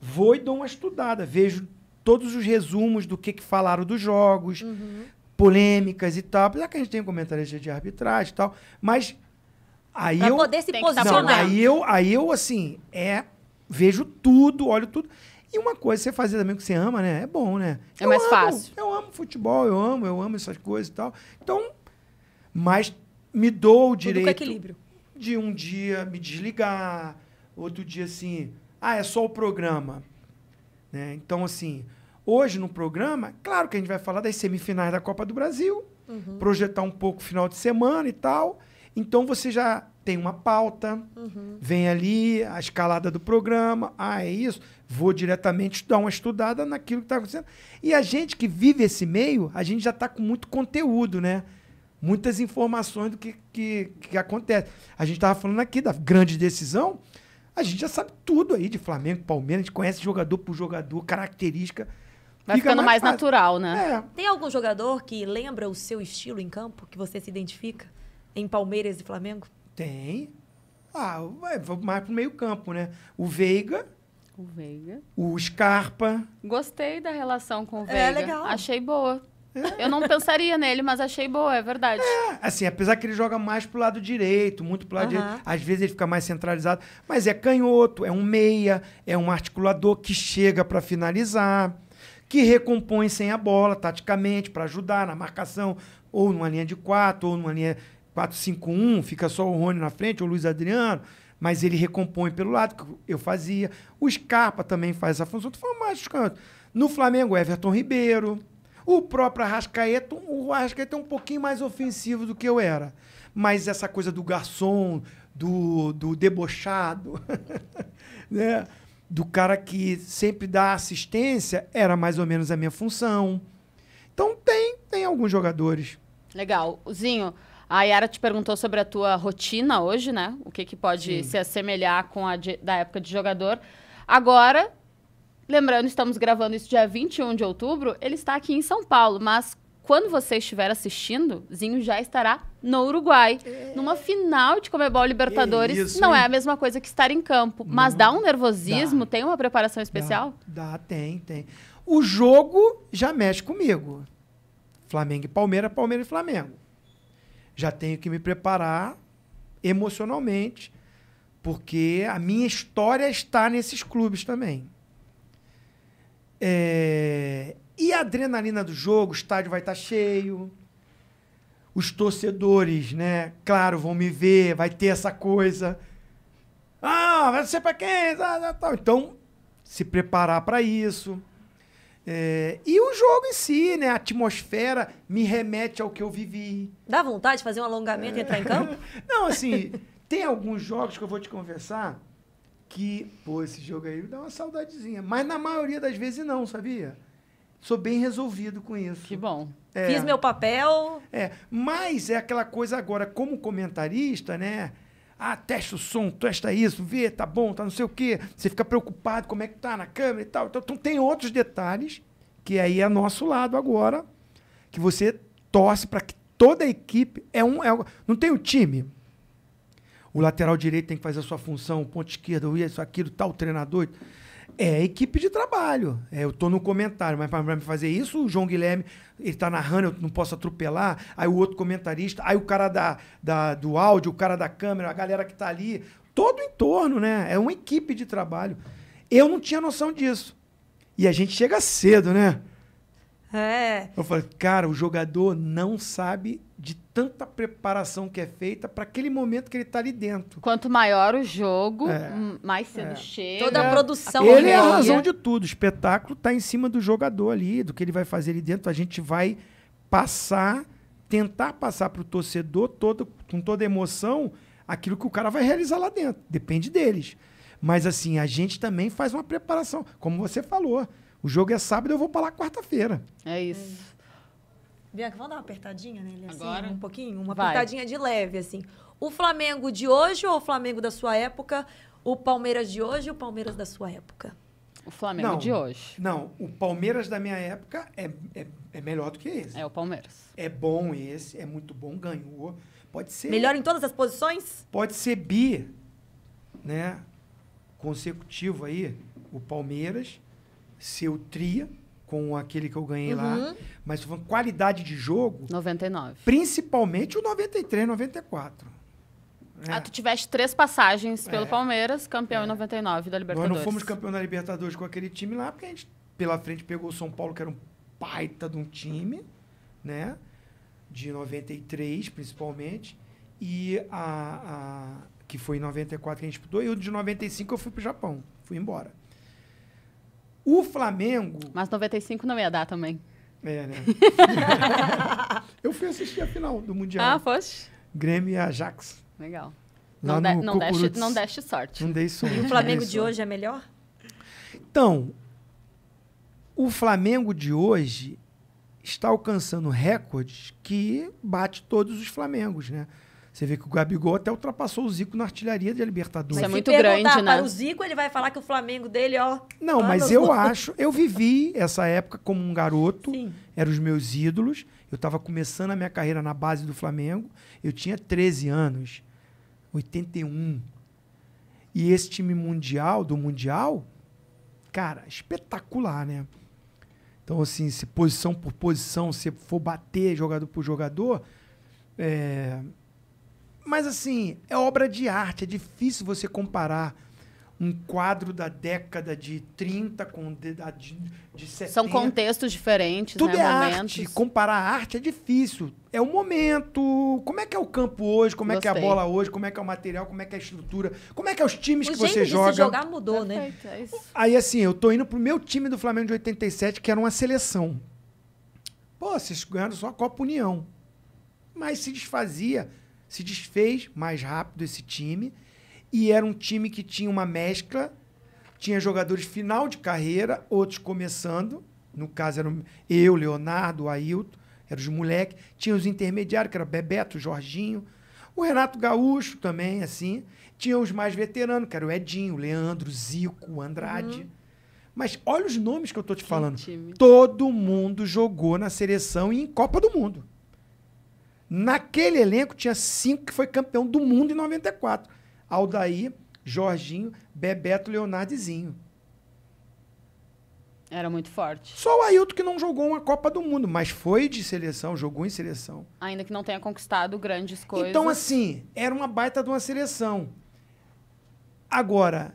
Vou e dou uma estudada. Vejo todos os resumos do que, que falaram dos jogos, uhum. polêmicas e tal. Apesar que a gente tem um de arbitragem e tal. Mas aí pra eu. poder se tá posicionar. Não, aí, eu, aí eu, assim, é. Vejo tudo, olho tudo. E uma coisa, você fazer também o que você ama, né? É bom, né? É eu mais amo, fácil. Eu amo futebol, eu amo, eu amo essas coisas e tal. Então, mas me dou o direito de um dia me desligar, outro dia assim, ah, é só o programa. Né? Então, assim, hoje no programa, claro que a gente vai falar das semifinais da Copa do Brasil, uhum. projetar um pouco o final de semana e tal. Então você já tem uma pauta, uhum. vem ali a escalada do programa, ah, é isso, vou diretamente dar uma estudada naquilo que está acontecendo. E a gente que vive esse meio, a gente já está com muito conteúdo, né? muitas informações do que, que, que acontece. A gente estava falando aqui da grande decisão, a gente já sabe tudo aí de Flamengo, Palmeiras, a gente conhece jogador por jogador, característica. Vai Fica ficando mais, mais natural, né? É. Tem algum jogador que lembra o seu estilo em campo, que você se identifica em Palmeiras e Flamengo? Tem. Ah, vai mais pro meio campo, né? O Veiga. O Veiga. O Scarpa. Gostei da relação com o é Veiga. É legal. Achei boa. Eu não pensaria nele, mas achei boa, é verdade. É, assim, apesar que ele joga mais pro lado direito, muito pro lado uhum. direito. Às vezes ele fica mais centralizado, mas é canhoto, é um meia, é um articulador que chega para finalizar, que recompõe sem a bola, taticamente, para ajudar na marcação, ou numa linha de 4, ou numa linha 4-5-1, fica só o Rony na frente, ou o Luiz Adriano mas ele recompõe pelo lado que eu fazia. O Scarpa também faz essa função. Tu falou mais dos cantos. No Flamengo, Everton Ribeiro. O próprio Arrascaeta, o Arrascaeta é um pouquinho mais ofensivo do que eu era. Mas essa coisa do garçom, do, do debochado, [laughs] né? do cara que sempre dá assistência, era mais ou menos a minha função. Então tem, tem alguns jogadores. Legal. Zinho, a Yara te perguntou sobre a tua rotina hoje, né? O que, que pode Sim. se assemelhar com a de, da época de jogador. Agora, Lembrando, estamos gravando isso dia 21 de outubro. Ele está aqui em São Paulo, mas quando você estiver assistindo, Zinho já estará no Uruguai, é. numa final de Comebol Libertadores. É isso, não hein? é a mesma coisa que estar em campo, não. mas dá um nervosismo, dá. tem uma preparação especial? Dá. dá, tem, tem. O jogo já mexe comigo. Flamengo e Palmeiras, Palmeiras e Flamengo. Já tenho que me preparar emocionalmente, porque a minha história está nesses clubes também. É... E a adrenalina do jogo, o estádio vai estar tá cheio. Os torcedores, né? Claro, vão me ver, vai ter essa coisa. Ah, vai ser para quem? Então, se preparar para isso. É, e o jogo em si, né? A atmosfera me remete ao que eu vivi. Dá vontade de fazer um alongamento é. e entrar em campo? [laughs] Não, assim, tem alguns jogos que eu vou te conversar que, pô, esse jogo aí dá uma saudadezinha. Mas na maioria das vezes não, sabia? Sou bem resolvido com isso. Que bom. É. Fiz meu papel. É, mas é aquela coisa agora, como comentarista, né? Ah, testa o som, testa isso, vê, tá bom, tá não sei o quê. Você fica preocupado como é que tá na câmera e tal. Então, então tem outros detalhes que aí é nosso lado agora, que você torce para que toda a equipe é um, é um não tem o time, o lateral direito tem que fazer a sua função, o ponto esquerdo, isso, aquilo, tal, treinador. É equipe de trabalho. É, eu tô no comentário, mas para me fazer isso, o João Guilherme, ele tá narrando, eu não posso atropelar. Aí o outro comentarista, aí o cara da, da, do áudio, o cara da câmera, a galera que tá ali. Todo em entorno, né? É uma equipe de trabalho. Eu não tinha noção disso. E a gente chega cedo, né? É. Eu falei, cara, o jogador não sabe de tanta preparação que é feita para aquele momento que ele está ali dentro. Quanto maior o jogo, é, mais cedo é. chega. Toda a é. produção. Ele é a razão de tudo. O espetáculo está em cima do jogador ali, do que ele vai fazer ali dentro. A gente vai passar, tentar passar para o torcedor todo, com toda emoção aquilo que o cara vai realizar lá dentro. Depende deles. Mas assim, a gente também faz uma preparação. Como você falou, o jogo é sábado, eu vou para lá quarta-feira. É isso. Bianca, vamos dar uma apertadinha nele? Assim, Agora? Um pouquinho? Uma Vai. apertadinha de leve, assim. O Flamengo de hoje ou o Flamengo da sua época? O Palmeiras de hoje ou o Palmeiras da sua época? O Flamengo não, de hoje. Não, o Palmeiras da minha época é, é, é, melhor do que esse. É o Palmeiras. É bom esse, é muito bom, ganhou. Pode ser. Melhor em todas as posições? Pode ser bi, né? Consecutivo aí, o Palmeiras, seu tria com aquele que eu ganhei uhum. lá. Mas falando qualidade de jogo. 99. Principalmente o 93, 94. Ah, é. Ah, tu tiveste três passagens pelo é. Palmeiras, campeão é. em 99 da Libertadores. Nós não fomos campeão da Libertadores com aquele time lá, porque a gente pela frente pegou o São Paulo, que era um baita de um time, né? De 93, principalmente. E a, a que foi em 94 que a gente disputou, e o de 95 eu fui pro Japão, fui embora. O Flamengo. Mas 95 não ia dar também. É, né? [laughs] eu fui assistir a final do Mundial. Ah, foste? Grêmio e Ajax. Legal. Lá não, de, não, deste, não deste sorte. Não dei sorte. E o Flamengo de hoje é melhor? Então, o Flamengo de hoje está alcançando recordes que bate todos os Flamengos, né? Você vê que o Gabigol até ultrapassou o Zico na artilharia de Libertadores. Isso é muito grande, né? Para o Zico, ele vai falar que o Flamengo dele, ó. Não, tá mas eu [laughs] acho, eu vivi essa época como um garoto, Sim. eram os meus ídolos. Eu estava começando a minha carreira na base do Flamengo. Eu tinha 13 anos, 81. E esse time mundial, do Mundial, cara, espetacular, né? Então, assim, se posição por posição, se for bater jogador por jogador, é, mas assim, é obra de arte, é difícil você comparar um quadro da década de 30 com da de, de 70. São contextos diferentes, Tudo né? é Momentos. arte. Comparar arte é difícil. É o momento. Como é que é o campo hoje? Como Gostei. é que é a bola hoje? Como é que é o material? Como é que é a estrutura? Como é que é os times o que você joga? O jogar mudou, né? Perfeito, né? É Aí assim, eu tô indo pro meu time do Flamengo de 87, que era uma seleção. Pô, vocês ganharam só a Copa União. Mas se desfazia se desfez mais rápido esse time. E era um time que tinha uma mescla, tinha jogadores final de carreira, outros começando. No caso, eram eu, Leonardo, Ailton, eram os moleques. Tinha os intermediários, que era Bebeto, Jorginho. O Renato Gaúcho também, assim. Tinha os mais veteranos, que era o Edinho, o Leandro, Zico, o Andrade. Uhum. Mas olha os nomes que eu tô te que falando. Time. Todo mundo jogou na seleção e em Copa do Mundo. Naquele elenco tinha cinco que foi campeão do mundo em 94. Aldair, Jorginho, Bebeto, Leonardizinho Era muito forte. Só o Ailton que não jogou uma Copa do Mundo, mas foi de seleção, jogou em seleção. Ainda que não tenha conquistado grandes coisas. Então, assim, era uma baita de uma seleção. Agora,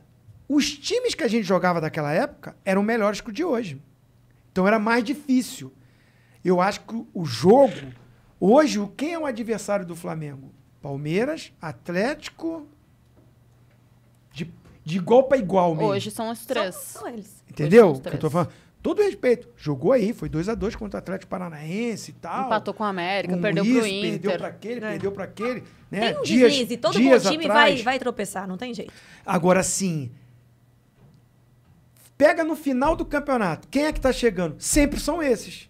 os times que a gente jogava daquela época eram melhores que o de hoje. Então era mais difícil. Eu acho que o jogo Hoje, quem é o adversário do Flamengo? Palmeiras, Atlético. De, de igual para igual mesmo. Hoje são os três. São, são eles. Entendeu? Os três. Que eu tô falando. Todo respeito. Jogou aí, foi 2 a 2 contra o Atlético Paranaense e tal. Empatou com a América, com perdeu isso, pro Inter. Perdeu para aquele, é. perdeu para aquele. Né? Tem um dias, deslize. Todo dias bom time vai, vai tropeçar, não tem jeito. Agora sim, pega no final do campeonato. Quem é que tá chegando? Sempre são esses.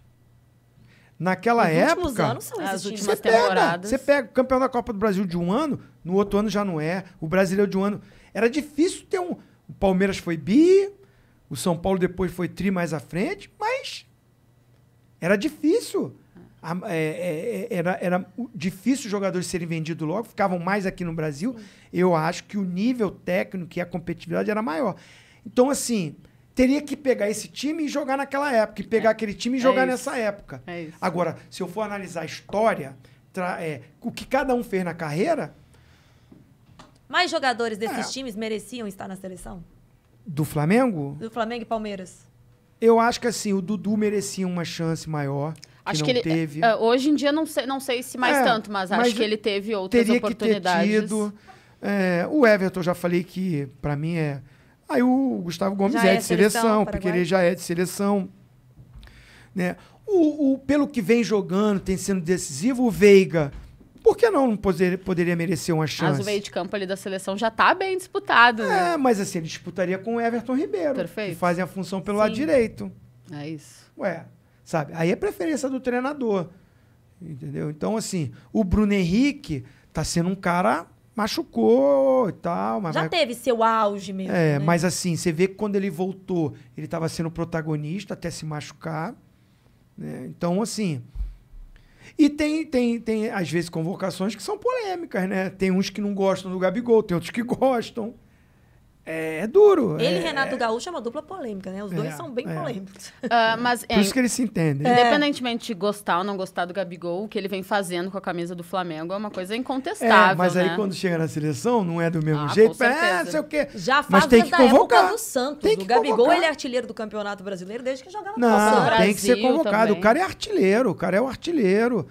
Naquela Os época. Anos são as últimas temporadas. Você pega o campeão da Copa do Brasil de um ano, no outro ano já não é. O brasileiro é de um ano. Era difícil ter um. O Palmeiras foi bi, o São Paulo depois foi tri mais à frente, mas. Era difícil. A, é, é, é era, era difícil os jogadores serem vendidos logo, ficavam mais aqui no Brasil. Eu acho que o nível técnico e a competitividade era maior. Então, assim, teria que pegar esse time e jogar naquela época, e pegar é. aquele time e jogar é nessa época. É isso. Agora, se eu for analisar a história, é, o que cada um fez na carreira. Mais jogadores desses é. times mereciam estar na seleção? Do Flamengo? Do Flamengo e Palmeiras. Eu acho que assim, o Dudu merecia uma chance maior. Acho que, que ele teve. É, é, hoje em dia não sei, não sei se mais tanto, mas, mas, acho que ele teve outras teria oportunidades. Que ter tido. o Everton já falei que para mim é Aí o Gustavo Gomes é, é, de seleção, o Piquerez já é de seleção. Né? O, o, pelo que vem jogando, tem sendo decisivo, o Veiga. Por que não poder, poderia merecer uma chance? Mas o meio de campo ali da seleção já está bem disputado, é, né? É, mas assim, ele disputaria com o Everton Ribeiro. Perfeito. Que fazem a função pelo Sim. lado direito. É isso. Ué, sabe? Aí é preferência do treinador. Entendeu? Então, assim, o Bruno Henrique está sendo um cara machucou e tal. Mas Já teve seu auge mesmo. É, né? mas assim, você vê que quando ele voltou, ele estava sendo protagonista até se machucar. Né? Então, assim. E tem, tem, tem, às vezes, convocações que são polêmicas, né? Tem uns que não gostam do Gabigol, tem outros que [laughs] gostam. É, é duro. Ele e é, Renato é. Gaúcho é uma dupla polêmica, né? Os dois é, são bem é. polêmicos. Uh, [laughs] mas, Por isso que eles se entendem. Independentemente de gostar ou não gostar do Gabigol, o que ele vem fazendo com a camisa do Flamengo é uma coisa incontestável. mas né? aí quando chega na seleção, não é do mesmo ah, jeito. É, sei o quê. Já faz mas tem que convocar. época do Santos. Tem que o Gabigol, convocar. ele é artilheiro do Campeonato Brasileiro desde que jogava no Não, Brasil, tem que ser convocado. Também. O cara é artilheiro, o cara é o artilheiro.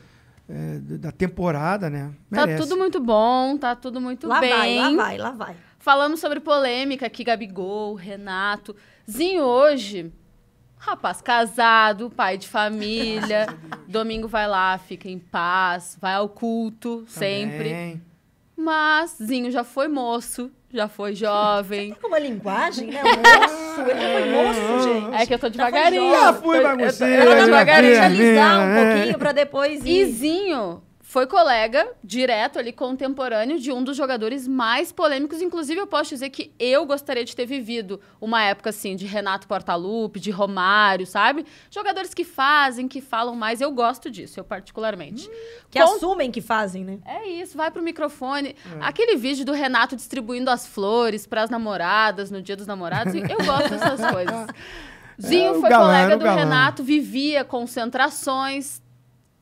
É, da temporada, né? Tá Merece. Tá tudo muito bom, tá tudo muito lá bem. Lá vai, lá vai, lá vai. Falamos sobre polêmica aqui, Gabigol, Renato. Zinho hoje, rapaz casado, pai de família. [laughs] domingo vai lá, fica em paz, vai ao culto Também. sempre. Mas Zinho já foi moço, já foi jovem. Você [laughs] tá com uma linguagem, né? [laughs] Moço, ele já foi moço, é gente. É que eu tô devagarinho. Já fui bagunceiro. Eu tô, eu tô devagarinho. já alisar um é. pouquinho pra depois ir. E Zinho foi colega direto ali, contemporâneo, de um dos jogadores mais polêmicos. Inclusive, eu posso dizer que eu gostaria de ter vivido uma época assim de Renato Portaluppi, de Romário, sabe? Jogadores que fazem, que falam mais. Eu gosto disso, eu particularmente. Hum, que assumem que fazem, né? É isso, vai pro microfone. Hum. Aquele vídeo do Renato distribuindo as flores para as namoradas no Dia dos Namorados, eu gosto dessas coisas. [laughs] Zinho é, foi galã, colega do galã. Renato, vivia concentrações,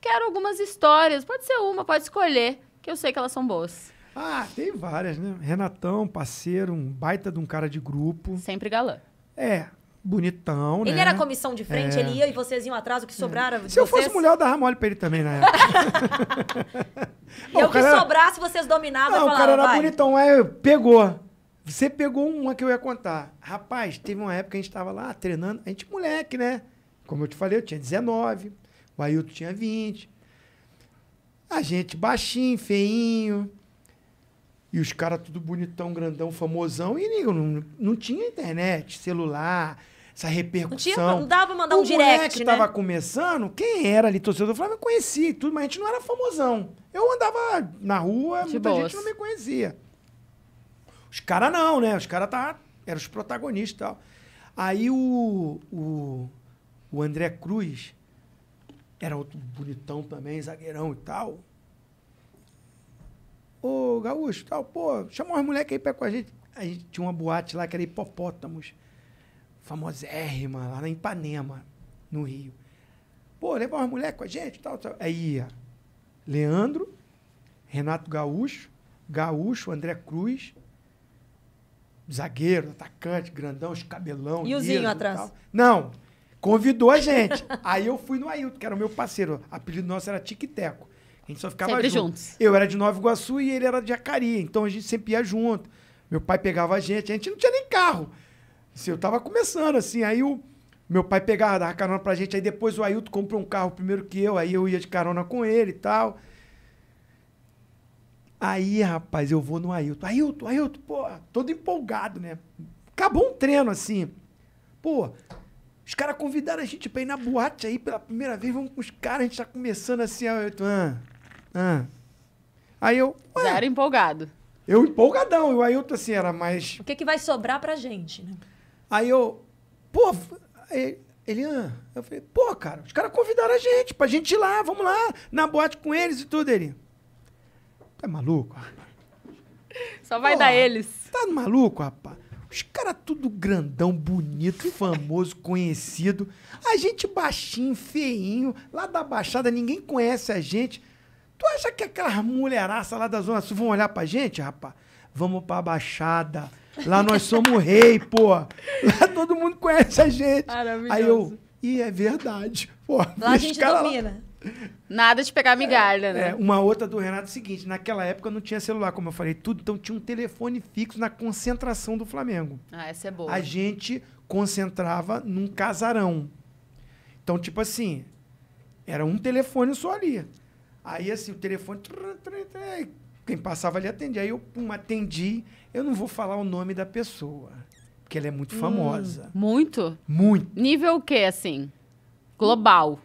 quero algumas histórias. Pode ser uma, pode escolher, que eu sei que elas são boas. Ah, tem várias, né? Renatão, parceiro, um baita de um cara de grupo. Sempre galã. É, bonitão, ele né? Ele era comissão de frente, é. ele ia e vocês iam atrás, o que sobrara. É. Se vocês... eu fosse mulher, eu dava mole pra ele também, né? [laughs] [laughs] e o que era... sobrasse, vocês dominavam. Não, ah, o cara era vai. bonitão, aí é, pegou. Você pegou uma que eu ia contar. Rapaz, teve uma época que a gente tava lá treinando, a gente moleque, né? Como eu te falei, eu tinha 19, o Ailton tinha 20. A gente baixinho, feinho. E os caras tudo bonitão, grandão, famosão. E nego, não, não tinha internet, celular, essa repercussão. Não, tinha, não dava mandar o um direct, O né? tava começando, quem era ali torcedor do eu conhecia tudo, mas a gente não era famosão. Eu andava na rua, De muita gente não me conhecia. Os caras não, né? Os caras tá, eram os protagonistas e tal. Aí o, o, o André Cruz era outro bonitão também, zagueirão e tal. Ô, Gaúcho, tal, pô, chamou umas moleques aí pra com a gente. A gente tinha uma boate lá que era Hipopótamos, famosérrima, lá na Ipanema, no Rio. Pô, levar umas moleques com a gente tal, tal. Aí ia Leandro, Renato Gaúcho, Gaúcho, André Cruz, zagueiro, atacante, grandão, cabelão. E o Zinho atrás? Não, Convidou a gente. Aí eu fui no Ailton, que era o meu parceiro. O apelido nosso era Tic Teco. A gente só ficava sempre junto. juntos. Eu era de Nova Iguaçu e ele era de Jacaria. Então a gente sempre ia junto. Meu pai pegava a gente. A gente não tinha nem carro. Assim, eu tava começando, assim. Aí o meu pai pegava, dava carona pra gente. Aí depois o Ailton comprou um carro primeiro que eu. Aí eu ia de carona com ele e tal. Aí, rapaz, eu vou no Ailton. Ailton, Ailton, pô, todo empolgado, né? Acabou um treino, assim. Pô, os caras convidaram a gente pra ir na boate aí pela primeira vez, vamos com os caras, a gente tá começando assim, aí eu tô, ah, ah. Aí eu. Ué, era empolgado. Eu empolgadão, eu, o Ailton assim, era mais. O que, que vai sobrar pra gente, né? Aí eu. Pô, ele. Ah, eu falei, pô, cara, os caras convidaram a gente pra gente ir lá, vamos lá, na boate com eles e tudo, ele. Tá maluco, Só vai dar eles. Tá maluco, rapaz? Os caras tudo grandão, bonito, famoso, conhecido. A gente baixinho, feinho, lá da Baixada, ninguém conhece a gente. Tu acha que aquelas mulherassas lá da Zona Sul vão olhar pra gente, rapaz? Vamos pra Baixada. Lá nós somos rei, pô. Lá todo mundo conhece a gente. Aí eu, e é verdade. Pô, lá a gente Nada de pegar migalha, é, né? É, uma outra do Renato é o seguinte: naquela época não tinha celular, como eu falei, tudo. Então tinha um telefone fixo na concentração do Flamengo. Ah, essa é boa. A gente concentrava num casarão. Então, tipo assim, era um telefone só ali. Aí, assim, o telefone. Quem passava ali atendia. Aí eu pum, atendi. Eu não vou falar o nome da pessoa, porque ela é muito hum, famosa. Hum, muito? Muito. Nível o quê, assim? Global.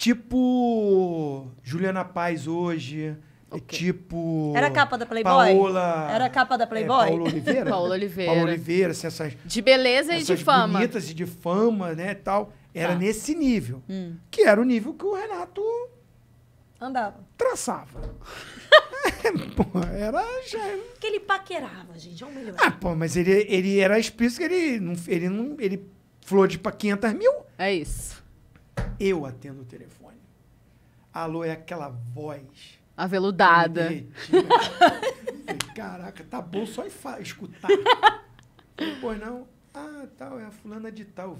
Tipo Juliana Paz hoje, Okay. Tipo. Era a capa da Playboy? Paola. Era a capa da Playboy? É, Paola Oliveira. [laughs] Paola Oliveira. Paola Oliveira, assim, essas. De beleza essas e de fama. Bonitas e de fama, né? tal. Era tá. nesse nível. Hum. Que era o nível que o Renato. Andava. Traçava. é, [laughs] pô, era já. Que ele paquerava, gente. É o melhor. Ah, pô, mas ele, ele era explícito que ele não. Ele não. Ele flor de pra 500 mil. É isso. Eu atendo o telefone. Alô é aquela voz. Aveludada. Falei, caraca, tá bom só escutar. Falei, pois não? Ah, tal, é a fulana de tal.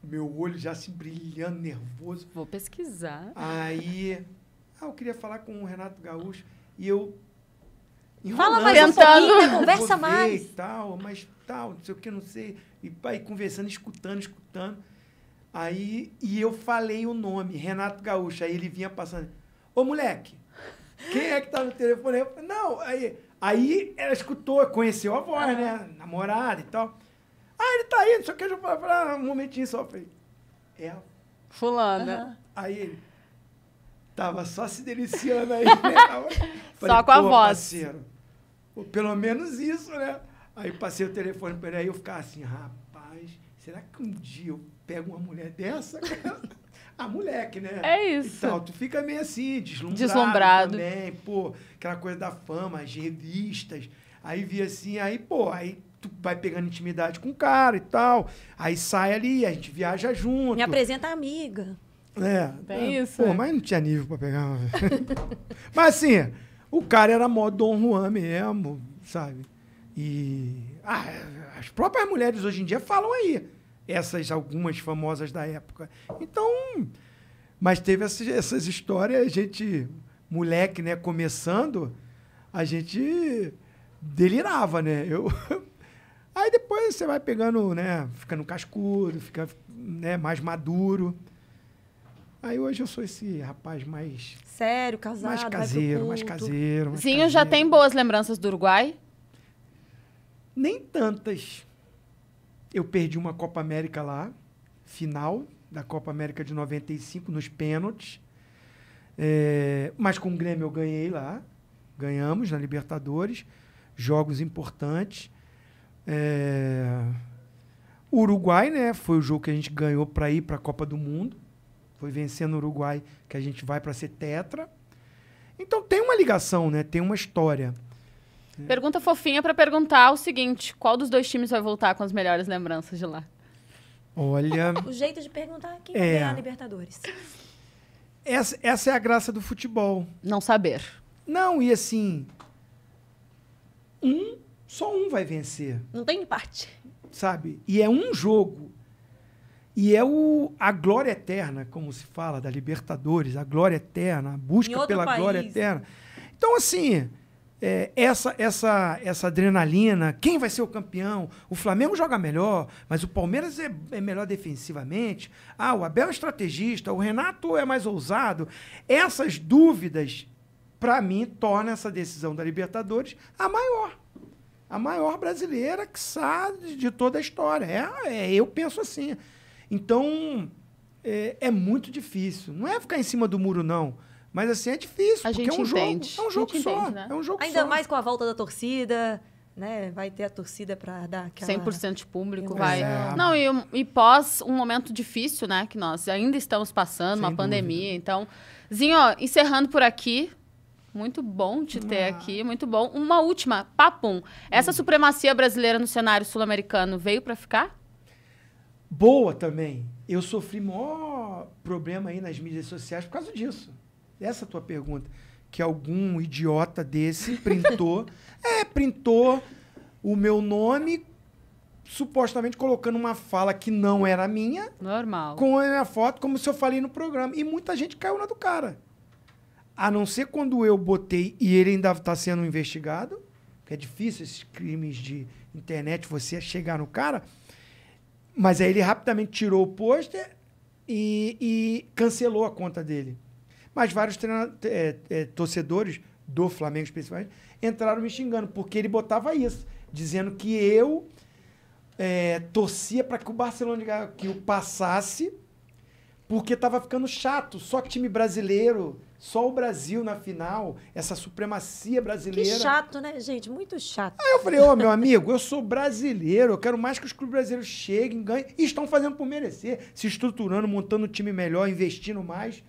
Meu olho já se brilhando, nervoso. Vou pesquisar. Aí, ah, eu queria falar com o Renato Gaúcho e eu Fala mais um pouquinho, conversa mais. Tal, mas tal, não sei o que, não sei. E, e conversando, escutando, escutando. Aí, e eu falei o nome, Renato Gaúcho. Aí ele vinha passando. Ô, moleque, quem é que tá no telefone? Eu falei, não, aí, aí ela escutou, conheceu a voz, né? Namorada e tal. Ah, ele tá aí, não sei o que. Eu falei, ah, um momentinho só. Eu falei, é Fulana. Uhum. Aí ele, tava só se deliciando aí, né? [laughs] falei, só com a voz. parceiro, pelo menos isso, né? Aí passei o telefone pra ele, aí eu ficava assim, rapaz, será que um dia eu pega uma mulher dessa, [laughs] a moleque, né? É isso. Então, tu fica meio assim, deslumbrado. Deslumbrado. Também, pô, aquela coisa da fama, as revistas. Aí via assim, aí, pô, aí tu vai pegando intimidade com o cara e tal. Aí sai ali, a gente viaja junto. Me apresenta a amiga. É. É, isso. Pô, é. mas não tinha nível pra pegar. Uma... [laughs] mas assim, o cara era mó Dom Juan mesmo, sabe? E. Ah, as próprias mulheres hoje em dia falam aí essas algumas famosas da época. Então, mas teve essas, essas histórias, a gente, moleque, né, começando, a gente delirava, né? Eu [laughs] Aí depois você vai pegando, né, ficando cascudo, fica, né, mais maduro. Aí hoje eu sou esse rapaz mais sério, casado, mais caseiro, mais caseiro. Mais Zinho caseiro. já tem boas lembranças do Uruguai? Nem tantas. Eu perdi uma Copa América lá, final da Copa América de 95, nos pênaltis. É, mas com o Grêmio eu ganhei lá. Ganhamos na Libertadores. Jogos importantes. É, Uruguai, né? Foi o jogo que a gente ganhou para ir para a Copa do Mundo. Foi vencendo o Uruguai que a gente vai para ser tetra. Então tem uma ligação, né? Tem uma história. Pergunta fofinha para perguntar o seguinte: qual dos dois times vai voltar com as melhores lembranças de lá? Olha. [laughs] O jeito de perguntar quem é... vai ganhar é a Libertadores. Essa, essa é a graça do futebol. Não saber. Não, e assim. Um, só um vai vencer. Não tem empate. Sabe? E é um jogo. E é o, a glória eterna, como se fala, da Libertadores, a glória eterna, a busca pela país. glória eterna. Então, assim, é, essa, essa, essa adrenalina, quem vai ser o campeão? O Flamengo joga melhor, mas o Palmeiras é, é, melhor defensivamente. Ah, o Abel é estrategista, o Renato é mais ousado. Essas dúvidas, para mim, torna essa decisão da Libertadores a maior. A maior brasileira que sabe de toda a história. É, é eu penso assim. Então, é, é muito difícil. Não é ficar em cima do muro, não. Mas assim, é difícil, a porque é um entende. jogo. É um jogo é só. Entende, né? É um jogo Ainda só. mais com a volta da torcida. Né? Vai ter a torcida para dar aquela... 100% de público, vai. É. Não, e, e, pós um momento difícil, né? Que nós ainda estamos passando, Sem uma dúvida. pandemia. Então, Zinho, encerrando por aqui, muito bom te ter ah. aqui, muito bom. Uma última, papum. Essa hum. supremacia brasileira no cenário sul-americano veio para ficar? Boa também. Eu sofri maior problema aí nas mídias sociais por causa disso essa é tua pergunta, que algum idiota desse printou. [laughs] é, printou o meu nome, supostamente colocando uma fala que não era minha. Normal. Com a minha foto, como se eu falei no programa. E muita gente caiu na do cara. A não ser quando eu botei e ele ainda está sendo investigado, que é difícil esses crimes de internet você chegar no cara. Mas aí ele rapidamente tirou o pôster e, e cancelou a conta dele. Mas vários é, é, torcedores do Flamengo, especificamente, entraram me xingando, porque ele botava isso, dizendo que eu é, torcia para que o Barcelona que o passasse, porque estava ficando chato. Só time brasileiro, só o Brasil na final, essa supremacia brasileira. Que chato, né, gente? Muito chato. Aí eu falei, ô, oh, meu amigo, eu sou brasileiro, eu quero mais que os clubes brasileiros cheguem, ganhem. E estão fazendo por merecer, se estruturando, montando um time melhor, investindo mais.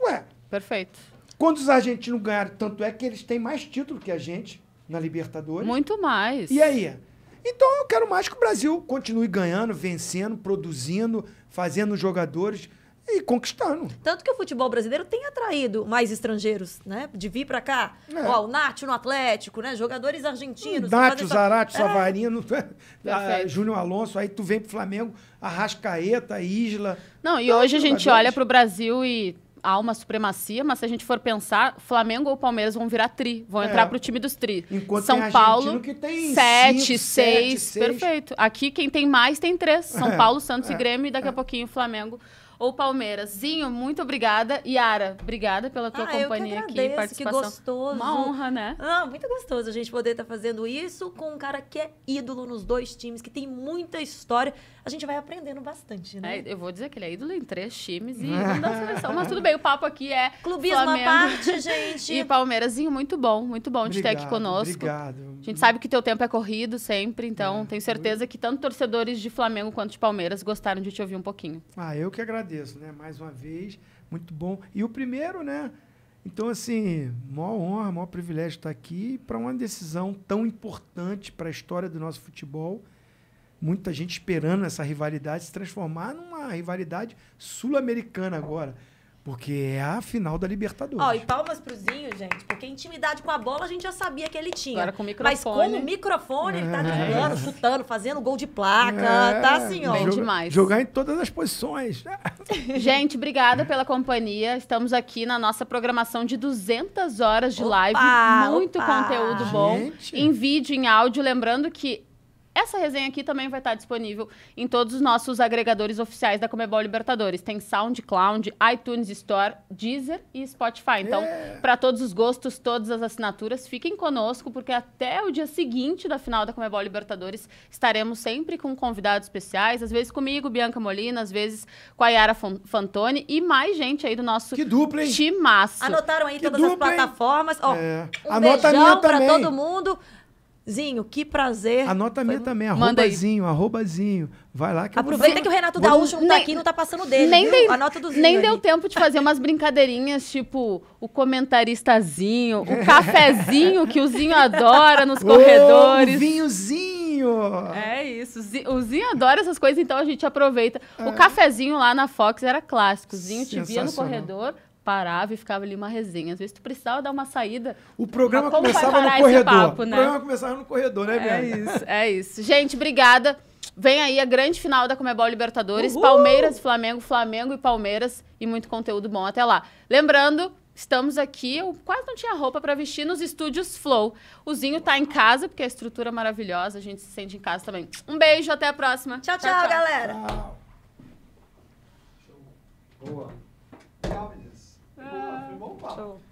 Ué. Perfeito. Quando os argentinos ganharam, tanto é que eles têm mais título que a gente na Libertadores. Muito mais. E aí? Então eu quero mais que o Brasil continue ganhando, vencendo, produzindo, fazendo jogadores e conquistando. Tanto que o futebol brasileiro tem atraído mais estrangeiros, né? De vir para cá. É. Ó, o Nath no Atlético, né? Jogadores argentinos. Nath, Zarate, essa... Savarino, [laughs] é, é, Júnior Alonso. Aí tu vem pro Flamengo, Arrascaeta, Isla. Não, e hoje a gente olha pro Brasil e há uma supremacia, mas se a gente for pensar, Flamengo ou Palmeiras vão virar tri, vão é. entrar pro time dos tri. Enquanto São Paulo, que tem sete, cinco, seis, sete, seis, perfeito. Aqui quem tem mais tem três. São é. Paulo, Santos é. e Grêmio, e daqui a é. pouquinho Flamengo ou Zinho. muito obrigada. Yara, obrigada pela tua ah, companhia agradeço, aqui, participação. Que gostoso. Uma honra, né? Ah, muito gostoso a gente poder estar tá fazendo isso com um cara que é ídolo nos dois times, que tem muita história. A gente vai aprendendo bastante, né? É, eu vou dizer que ele é ídolo em três times e [laughs] não dá seleção. Mas tudo bem, o papo aqui é. Clubismo Flamengo. à parte, [laughs] gente. E Palmeirazinho, muito bom, muito bom de ter aqui conosco. Obrigado. A gente sabe que teu tempo é corrido sempre, então é, tenho certeza que tanto torcedores de Flamengo quanto de Palmeiras gostaram de te ouvir um pouquinho. Ah, eu que agradeço agradeço, né? Mais uma vez, muito bom. E o primeiro, né? Então, assim, maior honra, maior privilégio estar aqui para uma decisão tão importante para a história do nosso futebol. Muita gente esperando essa rivalidade se transformar numa rivalidade sul-americana agora. Porque é a final da Libertadores. Ó, e palmas pro Zinho, gente, porque intimidade com a bola a gente já sabia que ele tinha. Agora com o microfone. Mas com o microfone, ele tá driblando, é. chutando, fazendo gol de placa. É. Tá assim, ó. Bem Joga, demais. Jogar em todas as posições. Né? [laughs] gente, obrigada pela companhia. Estamos aqui na nossa programação de 200 horas de opa, live. Muito opa. conteúdo bom. Gente. Em vídeo, em áudio. Lembrando que essa resenha aqui também vai estar disponível em todos os nossos agregadores oficiais da Comebol Libertadores. Tem SoundCloud, iTunes Store, Deezer e Spotify. Então, é. para todos os gostos, todas as assinaturas, fiquem conosco, porque até o dia seguinte da final da Comebol Libertadores estaremos sempre com convidados especiais, às vezes comigo, Bianca Molina, às vezes com a Yara Fantoni e mais gente aí do nosso que dupla, hein? Anotaram aí que todas dupla, as plataformas. Ó, é. um Anota beijão para todo mundo. Zinho, que prazer. Anota a minha Foi... também, arrobazinho, arrobazinho. Vai lá que Aproveita que o Renato Gaúcho não nem, tá aqui não tá passando dele. Nem, dei, Anota do Zinho nem deu tempo de fazer umas brincadeirinhas, tipo o comentaristazinho, o cafezinho que o Zinho adora nos [laughs] corredores. O vinhozinho. É isso. O Zinho adora essas coisas, então a gente aproveita. É. O cafezinho lá na Fox era clássico. O Zinho te via no corredor, parava e ficava ali uma resenha. Às vezes tu precisava dar uma saída. O programa começava no corredor. Papo, né? O programa começava no corredor, né, Bia? É isso, é isso. Gente, obrigada. Vem aí a grande final da Comebol Libertadores, Uhul! Palmeiras e Flamengo, Flamengo e Palmeiras e muito conteúdo bom até lá. Lembrando, Estamos aqui, eu quase não tinha roupa para vestir nos estúdios Flow. O Zinho tá em casa, porque a estrutura é maravilhosa, a gente se sente em casa também. Um beijo, até a próxima. Tchau, tchau, tchau, tchau. galera. Tchau. Boa. Tchau, So